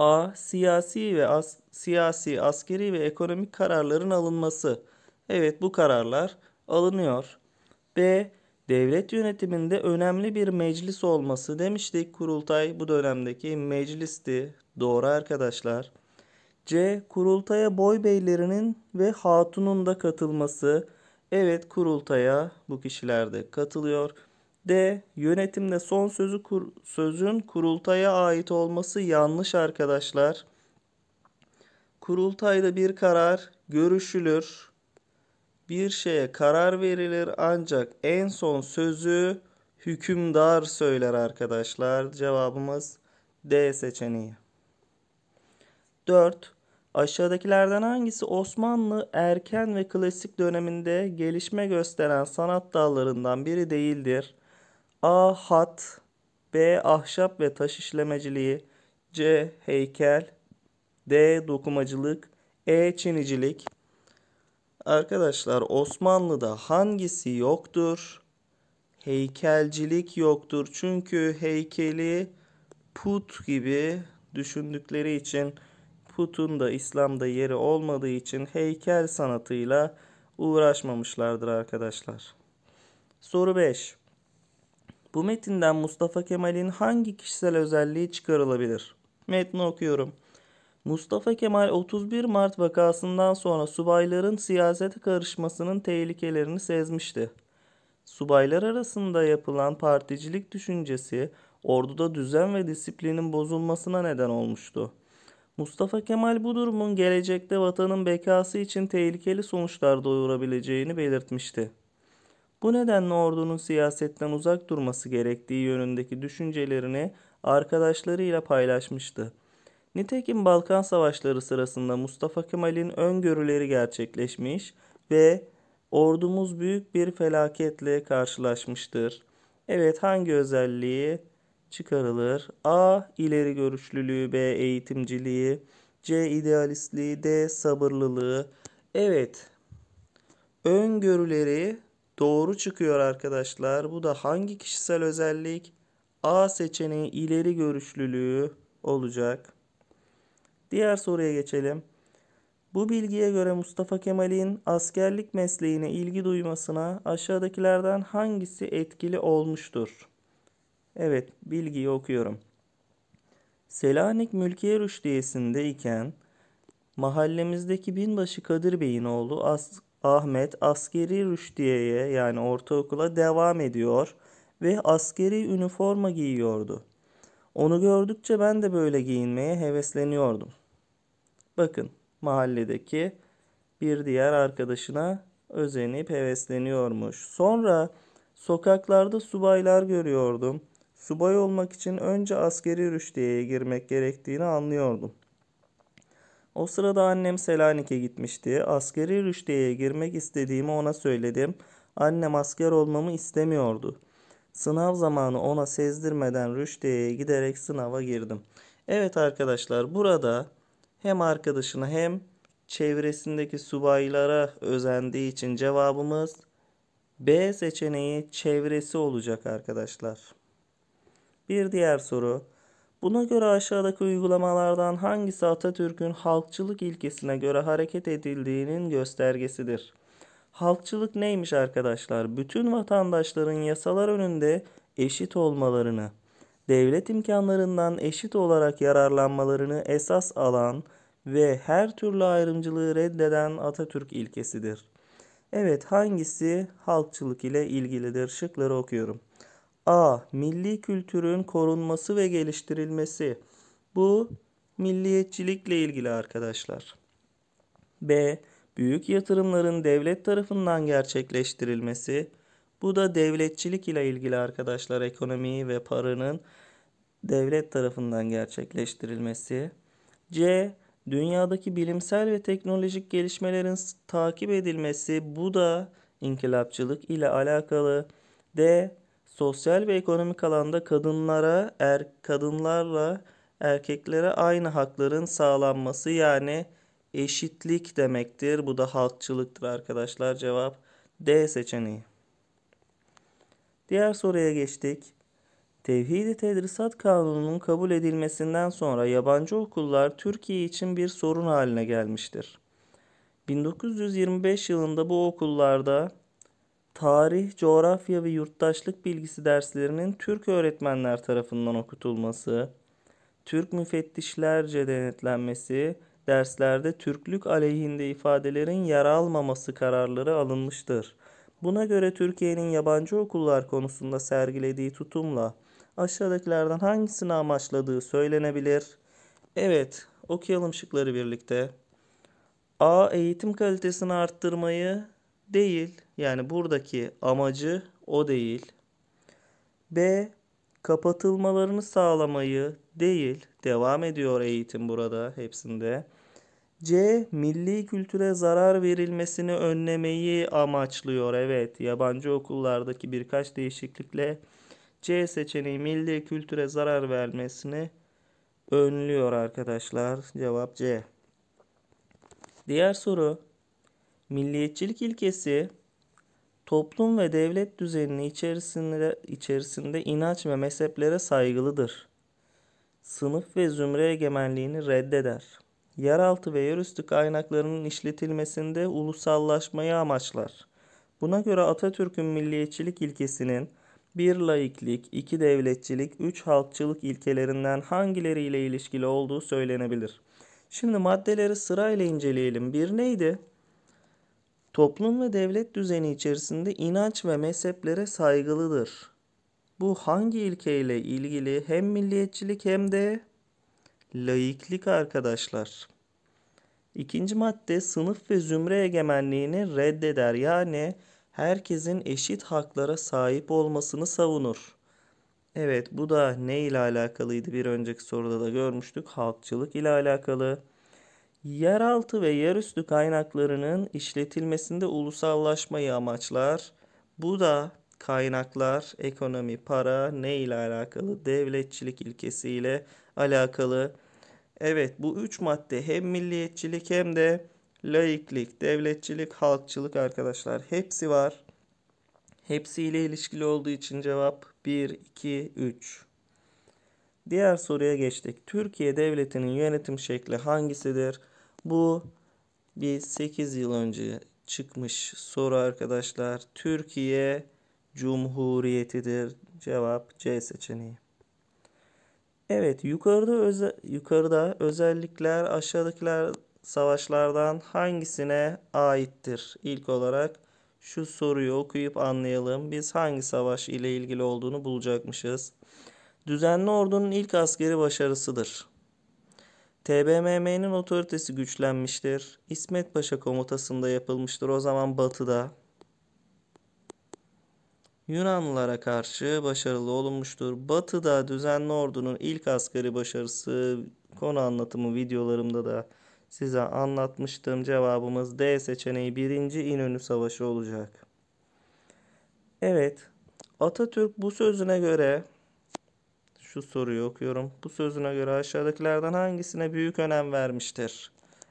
A. Siyasi ve as siyasi, askeri ve ekonomik kararların alınması. Evet bu kararlar alınıyor. B. Devlet yönetiminde önemli bir meclis olması demiştik. Kurultay bu dönemdeki meclisti. Doğru arkadaşlar. C. Kurultaya boy beylerinin ve hatunun da katılması. Evet kurultaya bu kişiler de katılıyor. D. Yönetimde son sözü kur, sözün kurultaya ait olması yanlış arkadaşlar. Kurultayda bir karar görüşülür. Bir şeye karar verilir ancak en son sözü hükümdar söyler arkadaşlar. Cevabımız D seçeneği. 4. Aşağıdakilerden hangisi Osmanlı erken ve klasik döneminde gelişme gösteren sanat dallarından biri değildir? A. Hat B. Ahşap ve taş işlemeciliği C. Heykel D. Dokumacılık E. Çinicilik Arkadaşlar Osmanlı'da hangisi yoktur? Heykelcilik yoktur. Çünkü heykeli put gibi düşündükleri için putun da İslam'da yeri olmadığı için heykel sanatıyla uğraşmamışlardır arkadaşlar. Soru 5. Bu metinden Mustafa Kemal'in hangi kişisel özelliği çıkarılabilir? Metni okuyorum. Mustafa Kemal 31 Mart vakasından sonra subayların siyasete karışmasının tehlikelerini sezmişti. Subaylar arasında yapılan particilik düşüncesi orduda düzen ve disiplinin bozulmasına neden olmuştu. Mustafa Kemal bu durumun gelecekte vatanın bekası için tehlikeli sonuçlar doğurabileceğini belirtmişti. Bu nedenle ordunun siyasetten uzak durması gerektiği yönündeki düşüncelerini arkadaşlarıyla paylaşmıştı. Nitekim Balkan Savaşları sırasında Mustafa Kemal'in öngörüleri gerçekleşmiş ve ordumuz büyük bir felaketle karşılaşmıştır. Evet hangi özelliği çıkarılır? A. ileri görüşlülüğü, B. eğitimciliği, C. idealistliği, D. sabırlılığı. Evet. Öngörüleri Doğru çıkıyor arkadaşlar. Bu da hangi kişisel özellik? A seçeneği ileri görüşlülüğü olacak. Diğer soruya geçelim. Bu bilgiye göre Mustafa Kemal'in askerlik mesleğine ilgi duymasına aşağıdakilerden hangisi etkili olmuştur? Evet, bilgiyi okuyorum. Selanik Mülkiye Rüştiyesi'nde iken mahallemizdeki binbaşı Kadir Bey'in oğlu as Ahmet askeri rüştiyeye yani ortaokula devam ediyor ve askeri üniforma giyiyordu. Onu gördükçe ben de böyle giyinmeye hevesleniyordum. Bakın mahalledeki bir diğer arkadaşına özenip hevesleniyormuş. Sonra sokaklarda subaylar görüyordum. Subay olmak için önce askeri rüştiyeye girmek gerektiğini anlıyordum. O sırada annem Selanik'e gitmişti. Askeri rüşteye girmek istediğimi ona söyledim. Annem asker olmamı istemiyordu. Sınav zamanı ona sezdirmeden rüşteye giderek sınava girdim. Evet arkadaşlar burada hem arkadaşına hem çevresindeki subaylara özendiği için cevabımız B seçeneği çevresi olacak arkadaşlar. Bir diğer soru. Buna göre aşağıdaki uygulamalardan hangisi Atatürk'ün halkçılık ilkesine göre hareket edildiğinin göstergesidir? Halkçılık neymiş arkadaşlar? Bütün vatandaşların yasalar önünde eşit olmalarını, devlet imkanlarından eşit olarak yararlanmalarını esas alan ve her türlü ayrımcılığı reddeden Atatürk ilkesidir. Evet hangisi halkçılık ile ilgilidir? Şıkları okuyorum. A. Milli kültürün korunması ve geliştirilmesi. Bu milliyetçilikle ilgili arkadaşlar. B. Büyük yatırımların devlet tarafından gerçekleştirilmesi. Bu da devletçilik ile ilgili arkadaşlar ekonomiyi ve paranın devlet tarafından gerçekleştirilmesi. C. Dünyadaki bilimsel ve teknolojik gelişmelerin takip edilmesi bu da inkılapçılık ile alakalı. D. Sosyal ve ekonomik alanda kadınlara, er, kadınlarla erkeklere aynı hakların sağlanması yani eşitlik demektir. Bu da halkçılıktır arkadaşlar. Cevap D seçeneği. Diğer soruya geçtik. Tevhid-i Tedrisat Kanunu'nun kabul edilmesinden sonra yabancı okullar Türkiye için bir sorun haline gelmiştir. 1925 yılında bu okullarda tarih, coğrafya ve yurttaşlık bilgisi derslerinin Türk öğretmenler tarafından okutulması, Türk müfettişlerce denetlenmesi, derslerde Türklük aleyhinde ifadelerin yer almaması kararları alınmıştır. Buna göre Türkiye'nin yabancı okullar konusunda sergilediği tutumla aşağıdakilerden hangisini amaçladığı söylenebilir? Evet, okuyalım şıkları birlikte. A. Eğitim kalitesini arttırmayı değil. Yani buradaki amacı o değil. B kapatılmalarını sağlamayı değil. Devam ediyor eğitim burada hepsinde. C. Milli kültüre zarar verilmesini önlemeyi amaçlıyor. Evet, yabancı okullardaki birkaç değişiklikle C seçeneği milli kültüre zarar vermesini önlüyor arkadaşlar. Cevap C. Diğer soru Milliyetçilik ilkesi toplum ve devlet düzenini içerisinde, içerisinde inanç ve mezheplere saygılıdır. Sınıf ve zümre egemenliğini reddeder. Yeraltı ve yerüstü kaynaklarının işletilmesinde ulusallaşmayı amaçlar. Buna göre Atatürk'ün milliyetçilik ilkesinin bir laiklik, iki devletçilik, üç halkçılık ilkelerinden hangileriyle ilişkili olduğu söylenebilir. Şimdi maddeleri sırayla inceleyelim. Bir neydi? toplum ve devlet düzeni içerisinde inanç ve mezheplere saygılıdır. Bu hangi ilkeyle ilgili hem milliyetçilik hem de laiklik arkadaşlar. İkinci madde sınıf ve zümre egemenliğini reddeder. Yani herkesin eşit haklara sahip olmasını savunur. Evet bu da ne ile alakalıydı bir önceki soruda da görmüştük. Halkçılık ile alakalı. Yeraltı ve yerüstü kaynaklarının işletilmesinde ulusallaşmayı amaçlar. Bu da kaynaklar, ekonomi, para ne ile alakalı? Devletçilik ilkesiyle alakalı. Evet bu üç madde hem milliyetçilik hem de laiklik, devletçilik, halkçılık arkadaşlar hepsi var. Hepsiyle ilişkili olduğu için cevap 1, 2, 3. Diğer soruya geçtik. Türkiye Devleti'nin yönetim şekli hangisidir? Bu bir 8 yıl önce çıkmış soru arkadaşlar. Türkiye Cumhuriyeti'dir. Cevap C seçeneği. Evet, yukarıda öze, yukarıda özellikler aşağıdakiler savaşlardan hangisine aittir? İlk olarak şu soruyu okuyup anlayalım. Biz hangi savaş ile ilgili olduğunu bulacakmışız. Düzenli ordunun ilk askeri başarısıdır. TBMM'nin otoritesi güçlenmiştir. İsmet Paşa komutasında yapılmıştır. O zaman batıda. Yunanlılara karşı başarılı olunmuştur. Batı'da düzenli ordunun ilk askeri başarısı konu anlatımı videolarımda da size anlatmıştım. Cevabımız D seçeneği 1. İnönü Savaşı olacak. Evet Atatürk bu sözüne göre şu soruyu okuyorum. Bu sözüne göre aşağıdakilerden hangisine büyük önem vermiştir?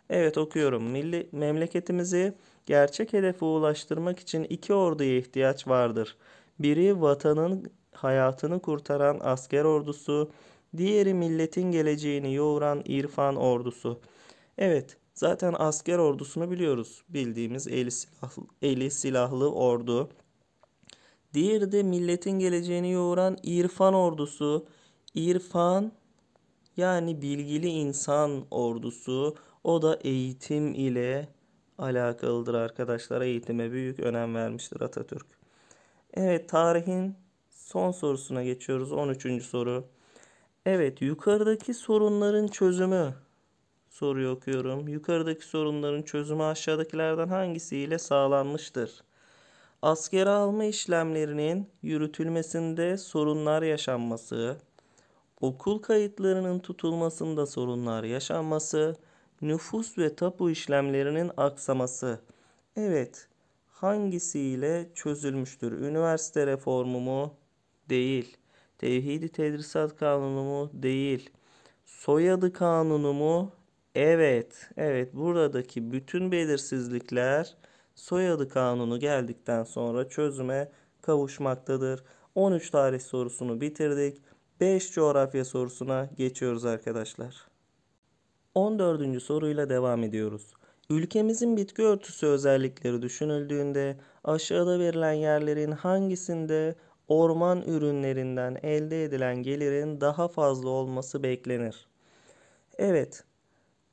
Evet okuyorum. Milli memleketimizi gerçek hedefe ulaştırmak için iki orduya ihtiyaç vardır. Biri vatanın hayatını kurtaran asker ordusu, diğeri milletin geleceğini yoğuran irfan ordusu. Evet, zaten asker ordusunu biliyoruz. Bildiğimiz eli silahlı, eli silahlı ordu. Diğeri de milletin geleceğini yoğuran irfan ordusu. İrfan yani bilgili insan ordusu o da eğitim ile alakalıdır arkadaşlar. Eğitime büyük önem vermiştir Atatürk. Evet tarihin son sorusuna geçiyoruz. 13. soru. Evet yukarıdaki sorunların çözümü soruyu okuyorum. Yukarıdaki sorunların çözümü aşağıdakilerden hangisiyle sağlanmıştır? Askere alma işlemlerinin yürütülmesinde sorunlar yaşanması, okul kayıtlarının tutulmasında sorunlar yaşanması, nüfus ve tapu işlemlerinin aksaması. Evet, hangisiyle çözülmüştür? Üniversite reformu mu? Değil. Tevhidi Tedrisat Kanunu mu? Değil. Soyadı Kanunu mu? Evet. Evet, buradaki bütün belirsizlikler soyadı kanunu geldikten sonra çözüme kavuşmaktadır. 13 tarih sorusunu bitirdik. 5 coğrafya sorusuna geçiyoruz arkadaşlar. 14. soruyla devam ediyoruz. Ülkemizin bitki örtüsü özellikleri düşünüldüğünde aşağıda verilen yerlerin hangisinde orman ürünlerinden elde edilen gelirin daha fazla olması beklenir? Evet.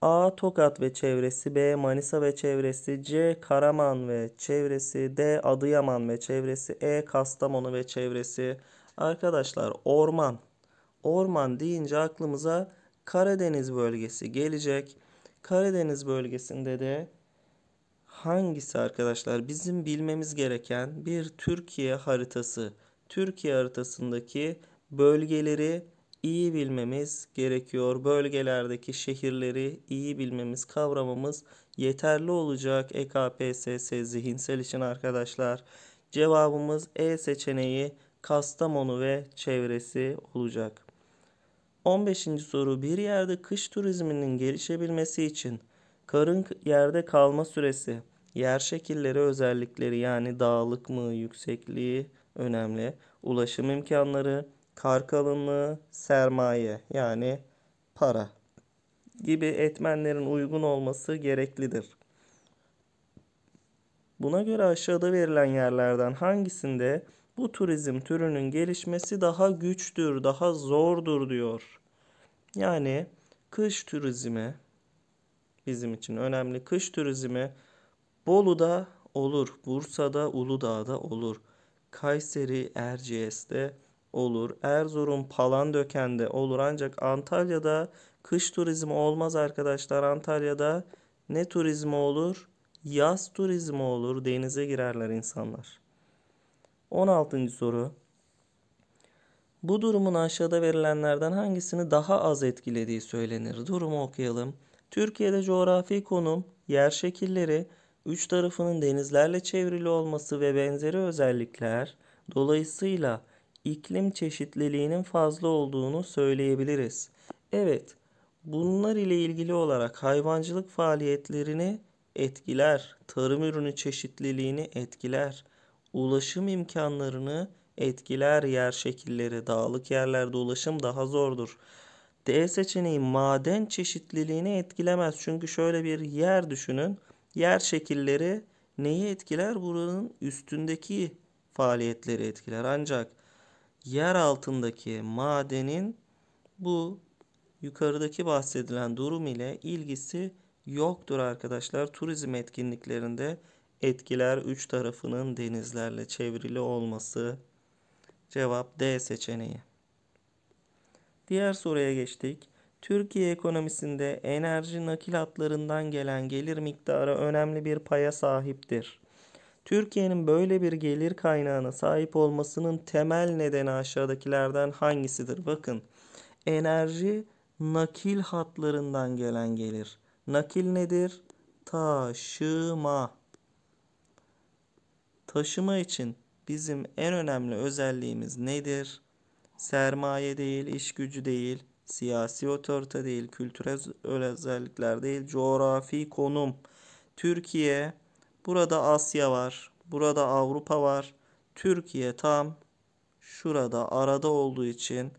A. Tokat ve çevresi, B. Manisa ve çevresi, C. Karaman ve çevresi, D. Adıyaman ve çevresi, E. Kastamonu ve çevresi. Arkadaşlar orman Orman deyince aklımıza Karadeniz bölgesi gelecek. Karadeniz bölgesinde de hangisi arkadaşlar bizim bilmemiz gereken bir Türkiye haritası. Türkiye haritasındaki bölgeleri iyi bilmemiz gerekiyor. Bölgelerdeki şehirleri iyi bilmemiz, kavramamız yeterli olacak EKPSS zihinsel için arkadaşlar. Cevabımız E seçeneği Kastamonu ve çevresi olacak. 15. soru bir yerde kış turizminin gelişebilmesi için karın yerde kalma süresi, yer şekilleri özellikleri yani dağlık mı, yüksekliği önemli, ulaşım imkanları, kar kalınlığı, sermaye yani para gibi etmenlerin uygun olması gereklidir. Buna göre aşağıda verilen yerlerden hangisinde bu turizm türünün gelişmesi daha güçtür, daha zordur diyor. Yani kış turizmi bizim için önemli. Kış turizmi Bolu'da olur, Bursa'da, Uludağ'da olur. Kayseri, Erciyes'te olur. Erzurum, Palandöken'de olur. Ancak Antalya'da kış turizmi olmaz arkadaşlar. Antalya'da ne turizmi olur? Yaz turizmi olur. Denize girerler insanlar. 16. soru. Bu durumun aşağıda verilenlerden hangisini daha az etkilediği söylenir? Durumu okuyalım. Türkiye'de coğrafi konum, yer şekilleri, üç tarafının denizlerle çevrili olması ve benzeri özellikler dolayısıyla iklim çeşitliliğinin fazla olduğunu söyleyebiliriz. Evet, bunlar ile ilgili olarak hayvancılık faaliyetlerini etkiler, tarım ürünü çeşitliliğini etkiler, ulaşım imkanlarını etkiler yer şekilleri, dağlık yerlerde ulaşım daha zordur. D seçeneği maden çeşitliliğini etkilemez. Çünkü şöyle bir yer düşünün. Yer şekilleri neyi etkiler? Buranın üstündeki faaliyetleri etkiler. Ancak yer altındaki madenin bu yukarıdaki bahsedilen durum ile ilgisi yoktur arkadaşlar. Turizm etkinliklerinde etkiler üç tarafının denizlerle çevrili olması Cevap D seçeneği. Diğer soruya geçtik. Türkiye ekonomisinde enerji nakil hatlarından gelen gelir miktarı önemli bir paya sahiptir. Türkiye'nin böyle bir gelir kaynağına sahip olmasının temel nedeni aşağıdakilerden hangisidir? Bakın enerji nakil hatlarından gelen gelir. Nakil nedir? Taşıma. Taşıma için bizim en önemli özelliğimiz nedir? Sermaye değil, iş gücü değil, siyasi otorite değil, kültürel özellikler değil, coğrafi konum. Türkiye, burada Asya var, burada Avrupa var. Türkiye tam şurada arada olduğu için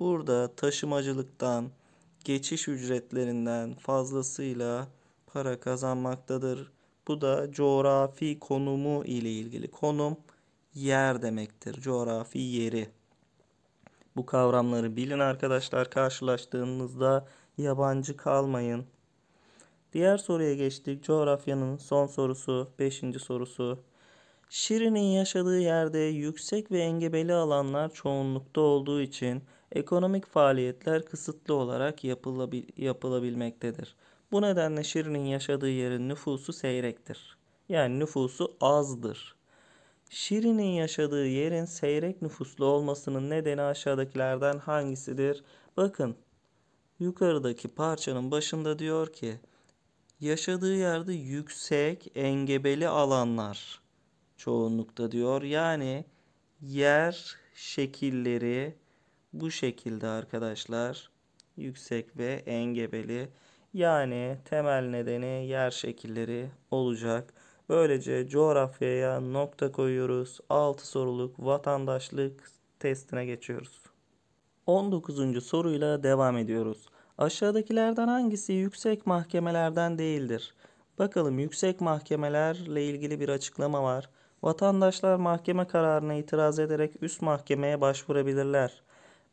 burada taşımacılıktan, geçiş ücretlerinden fazlasıyla para kazanmaktadır. Bu da coğrafi konumu ile ilgili konum yer demektir. Coğrafi yeri. Bu kavramları bilin arkadaşlar karşılaştığınızda yabancı kalmayın. Diğer soruya geçtik. Coğrafyanın son sorusu, beşinci sorusu. Şirin'in yaşadığı yerde yüksek ve engebeli alanlar çoğunlukta olduğu için ekonomik faaliyetler kısıtlı olarak yapılabil yapılabilmektedir. Bu nedenle Şirin'in yaşadığı yerin nüfusu seyrektir. Yani nüfusu azdır. Şirin'in yaşadığı yerin seyrek nüfuslu olmasının nedeni aşağıdakilerden hangisidir? Bakın yukarıdaki parçanın başında diyor ki yaşadığı yerde yüksek engebeli alanlar çoğunlukta diyor. Yani yer şekilleri bu şekilde arkadaşlar yüksek ve engebeli yani temel nedeni yer şekilleri olacak. Böylece coğrafyaya nokta koyuyoruz. 6 soruluk vatandaşlık testine geçiyoruz. 19. soruyla devam ediyoruz. Aşağıdakilerden hangisi yüksek mahkemelerden değildir? Bakalım yüksek mahkemelerle ilgili bir açıklama var. Vatandaşlar mahkeme kararına itiraz ederek üst mahkemeye başvurabilirler.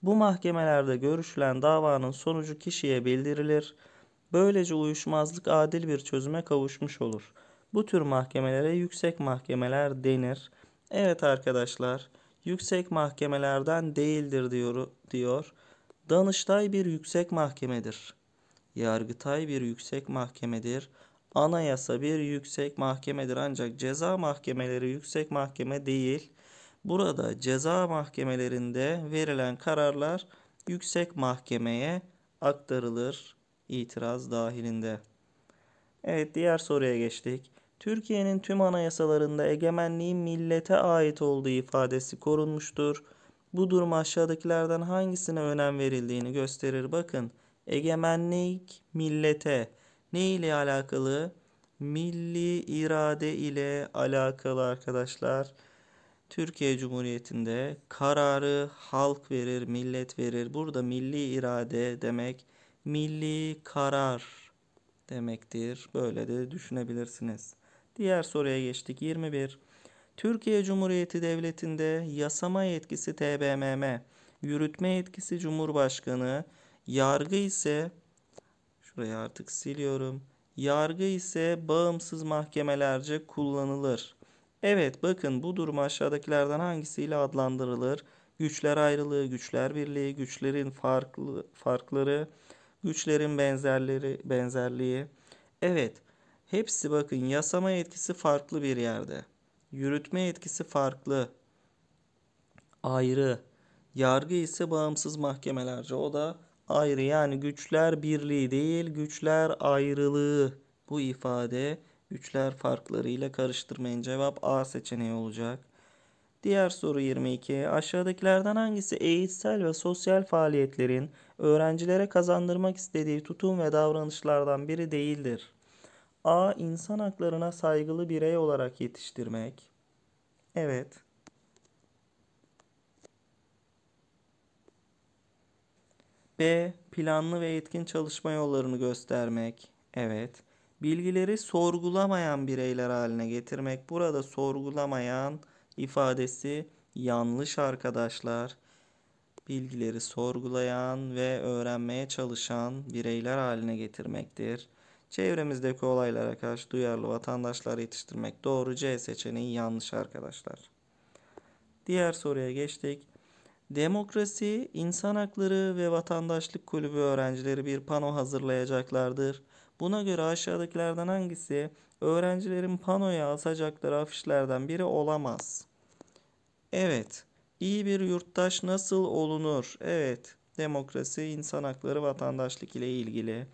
Bu mahkemelerde görüşülen davanın sonucu kişiye bildirilir. Böylece uyuşmazlık adil bir çözüme kavuşmuş olur. Bu tür mahkemelere yüksek mahkemeler denir. Evet arkadaşlar, yüksek mahkemelerden değildir diyor. diyor. Danıştay bir yüksek mahkemedir. Yargıtay bir yüksek mahkemedir. Anayasa bir yüksek mahkemedir ancak ceza mahkemeleri yüksek mahkeme değil. Burada ceza mahkemelerinde verilen kararlar yüksek mahkemeye aktarılır itiraz dahilinde. Evet diğer soruya geçtik. Türkiye'nin tüm anayasalarında egemenliğin millete ait olduğu ifadesi korunmuştur. Bu durum aşağıdakilerden hangisine önem verildiğini gösterir. Bakın egemenlik millete ne ile alakalı? Milli irade ile alakalı arkadaşlar. Türkiye Cumhuriyeti'nde kararı halk verir, millet verir. Burada milli irade demek milli karar demektir. Böyle de düşünebilirsiniz. Diğer soruya geçtik. 21. Türkiye Cumhuriyeti Devleti'nde yasama yetkisi TBMM, yürütme yetkisi Cumhurbaşkanı, yargı ise şurayı artık siliyorum. Yargı ise bağımsız mahkemelerce kullanılır. Evet bakın bu durum aşağıdakilerden hangisiyle adlandırılır? Güçler ayrılığı, güçler birliği, güçlerin farklı farkları, güçlerin benzerleri, benzerliği. Evet, Hepsi bakın yasama etkisi farklı bir yerde. Yürütme etkisi farklı. Ayrı. Yargı ise bağımsız mahkemelerce. O da ayrı yani güçler birliği değil güçler ayrılığı. Bu ifade güçler farklarıyla karıştırmayın. Cevap A seçeneği olacak. Diğer soru 22. Aşağıdakilerden hangisi eğitsel ve sosyal faaliyetlerin öğrencilere kazandırmak istediği tutum ve davranışlardan biri değildir? A. insan haklarına saygılı birey olarak yetiştirmek. Evet. B. Planlı ve etkin çalışma yollarını göstermek. Evet. Bilgileri sorgulamayan bireyler haline getirmek. Burada sorgulamayan ifadesi yanlış arkadaşlar. Bilgileri sorgulayan ve öğrenmeye çalışan bireyler haline getirmektir. Çevremizdeki olaylara karşı duyarlı vatandaşlar yetiştirmek doğru. C seçeneği yanlış arkadaşlar. Diğer soruya geçtik. Demokrasi, insan hakları ve vatandaşlık kulübü öğrencileri bir pano hazırlayacaklardır. Buna göre aşağıdakilerden hangisi öğrencilerin panoya asacakları afişlerden biri olamaz? Evet. İyi bir yurttaş nasıl olunur? Evet. Demokrasi, insan hakları, vatandaşlık ile ilgili.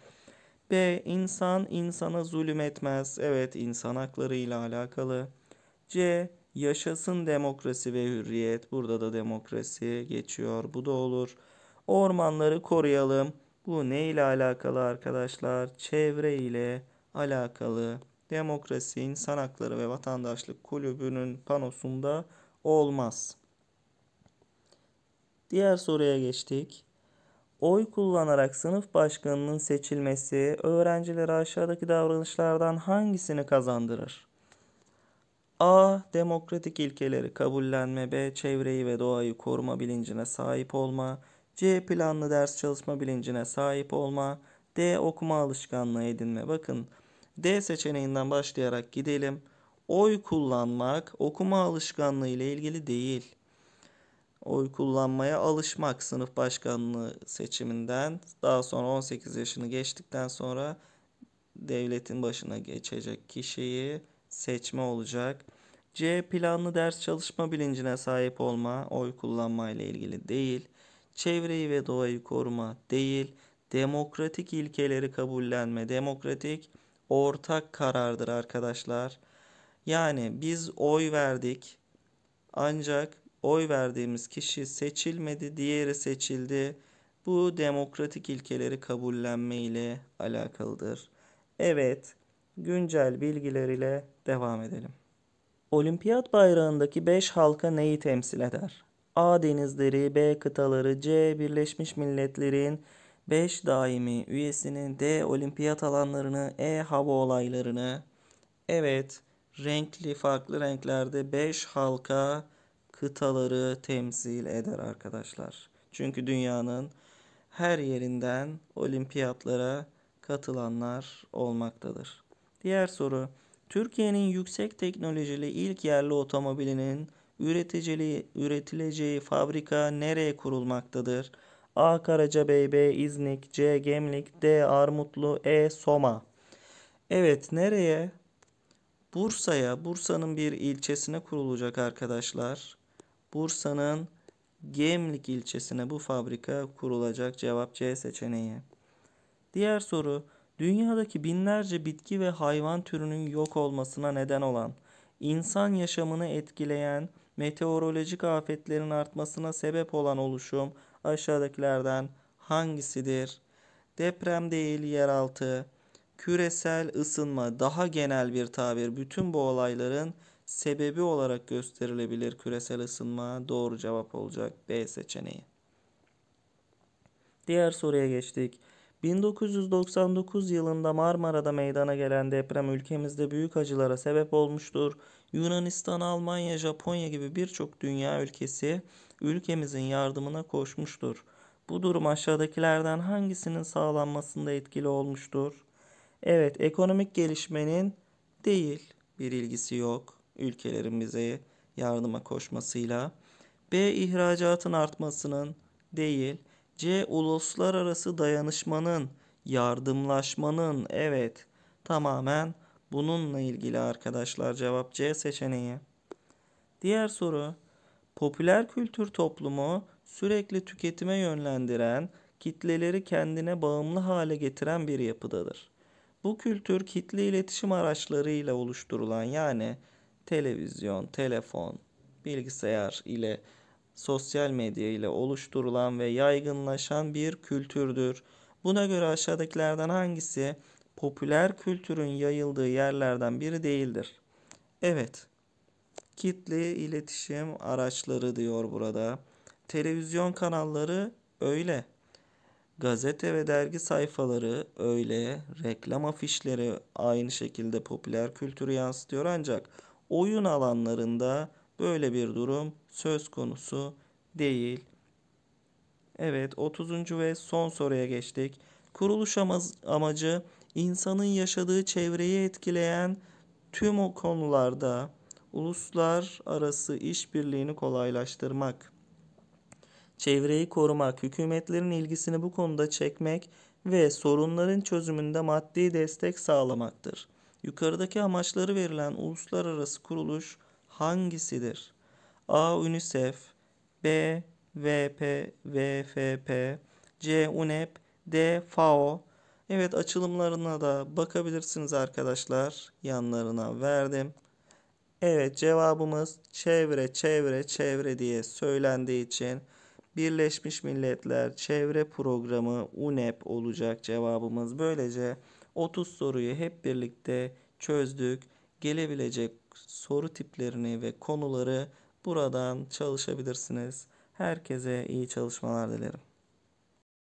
B. İnsan insana zulüm etmez. Evet insan hakları ile alakalı. C. Yaşasın demokrasi ve hürriyet. Burada da demokrasi geçiyor. Bu da olur. Ormanları koruyalım. Bu ne ile alakalı arkadaşlar? Çevre ile alakalı. Demokrasi, insan hakları ve vatandaşlık kulübünün panosunda olmaz. Diğer soruya geçtik. Oy kullanarak sınıf başkanının seçilmesi öğrencilere aşağıdaki davranışlardan hangisini kazandırır? A. Demokratik ilkeleri kabullenme. B. Çevreyi ve doğayı koruma bilincine sahip olma. C. Planlı ders çalışma bilincine sahip olma. D. Okuma alışkanlığı edinme. Bakın D seçeneğinden başlayarak gidelim. Oy kullanmak okuma alışkanlığı ile ilgili değil oy kullanmaya alışmak sınıf başkanlığı seçiminden daha sonra 18 yaşını geçtikten sonra devletin başına geçecek kişiyi seçme olacak. C planlı ders çalışma bilincine sahip olma, oy kullanma ile ilgili değil. Çevreyi ve doğayı koruma değil. Demokratik ilkeleri kabullenme. Demokratik ortak karardır arkadaşlar. Yani biz oy verdik ancak oy verdiğimiz kişi seçilmedi, diğeri seçildi. Bu demokratik ilkeleri kabullenme ile alakalıdır. Evet, güncel bilgiler ile devam edelim. Olimpiyat bayrağındaki 5 halka neyi temsil eder? A denizleri, B kıtaları, C Birleşmiş Milletler'in 5 daimi üyesinin D olimpiyat alanlarını, E hava olaylarını. Evet, renkli farklı renklerde 5 halka kıtaları temsil eder arkadaşlar. Çünkü dünyanın her yerinden olimpiyatlara katılanlar olmaktadır. Diğer soru. Türkiye'nin yüksek teknolojili ilk yerli otomobilinin üreticiliği, üretileceği fabrika nereye kurulmaktadır? A. Karacabey, B. İznik, C. Gemlik, D. Armutlu, E. Soma. Evet nereye? Bursa'ya, Bursa'nın bir ilçesine kurulacak arkadaşlar. Bursa'nın Gemlik ilçesine bu fabrika kurulacak. Cevap C seçeneği. Diğer soru dünyadaki binlerce bitki ve hayvan türünün yok olmasına neden olan, insan yaşamını etkileyen, meteorolojik afetlerin artmasına sebep olan oluşum aşağıdakilerden hangisidir? Deprem değil yeraltı, küresel ısınma daha genel bir tabir bütün bu olayların sebebi olarak gösterilebilir küresel ısınma doğru cevap olacak B seçeneği. Diğer soruya geçtik. 1999 yılında Marmara'da meydana gelen deprem ülkemizde büyük acılara sebep olmuştur. Yunanistan, Almanya, Japonya gibi birçok dünya ülkesi ülkemizin yardımına koşmuştur. Bu durum aşağıdakilerden hangisinin sağlanmasında etkili olmuştur? Evet, ekonomik gelişmenin değil, bir ilgisi yok ülkelerimize yardıma koşmasıyla B ihracatın artmasının değil C uluslararası dayanışmanın yardımlaşmanın evet tamamen bununla ilgili arkadaşlar cevap C seçeneği. Diğer soru popüler kültür toplumu sürekli tüketime yönlendiren kitleleri kendine bağımlı hale getiren bir yapıdadır. Bu kültür kitle iletişim araçlarıyla oluşturulan yani televizyon, telefon, bilgisayar ile sosyal medya ile oluşturulan ve yaygınlaşan bir kültürdür. Buna göre aşağıdakilerden hangisi popüler kültürün yayıldığı yerlerden biri değildir? Evet. Kitle iletişim araçları diyor burada. Televizyon kanalları öyle. Gazete ve dergi sayfaları öyle, reklam afişleri aynı şekilde popüler kültürü yansıtıyor ancak oyun alanlarında böyle bir durum söz konusu değil. Evet 30. ve son soruya geçtik. Kuruluş amacı insanın yaşadığı çevreyi etkileyen tüm o konularda uluslararası işbirliğini kolaylaştırmak, çevreyi korumak, hükümetlerin ilgisini bu konuda çekmek ve sorunların çözümünde maddi destek sağlamaktır. Yukarıdaki amaçları verilen uluslararası kuruluş hangisidir? A. UNICEF B. VP, VFP, C. UNEP, D. FAO. Evet açılımlarına da bakabilirsiniz arkadaşlar. Yanlarına verdim. Evet cevabımız çevre çevre çevre diye söylendiği için Birleşmiş Milletler Çevre Programı UNEP olacak cevabımız. Böylece 30 soruyu hep birlikte çözdük. Gelebilecek soru tiplerini ve konuları buradan çalışabilirsiniz. Herkese iyi çalışmalar dilerim.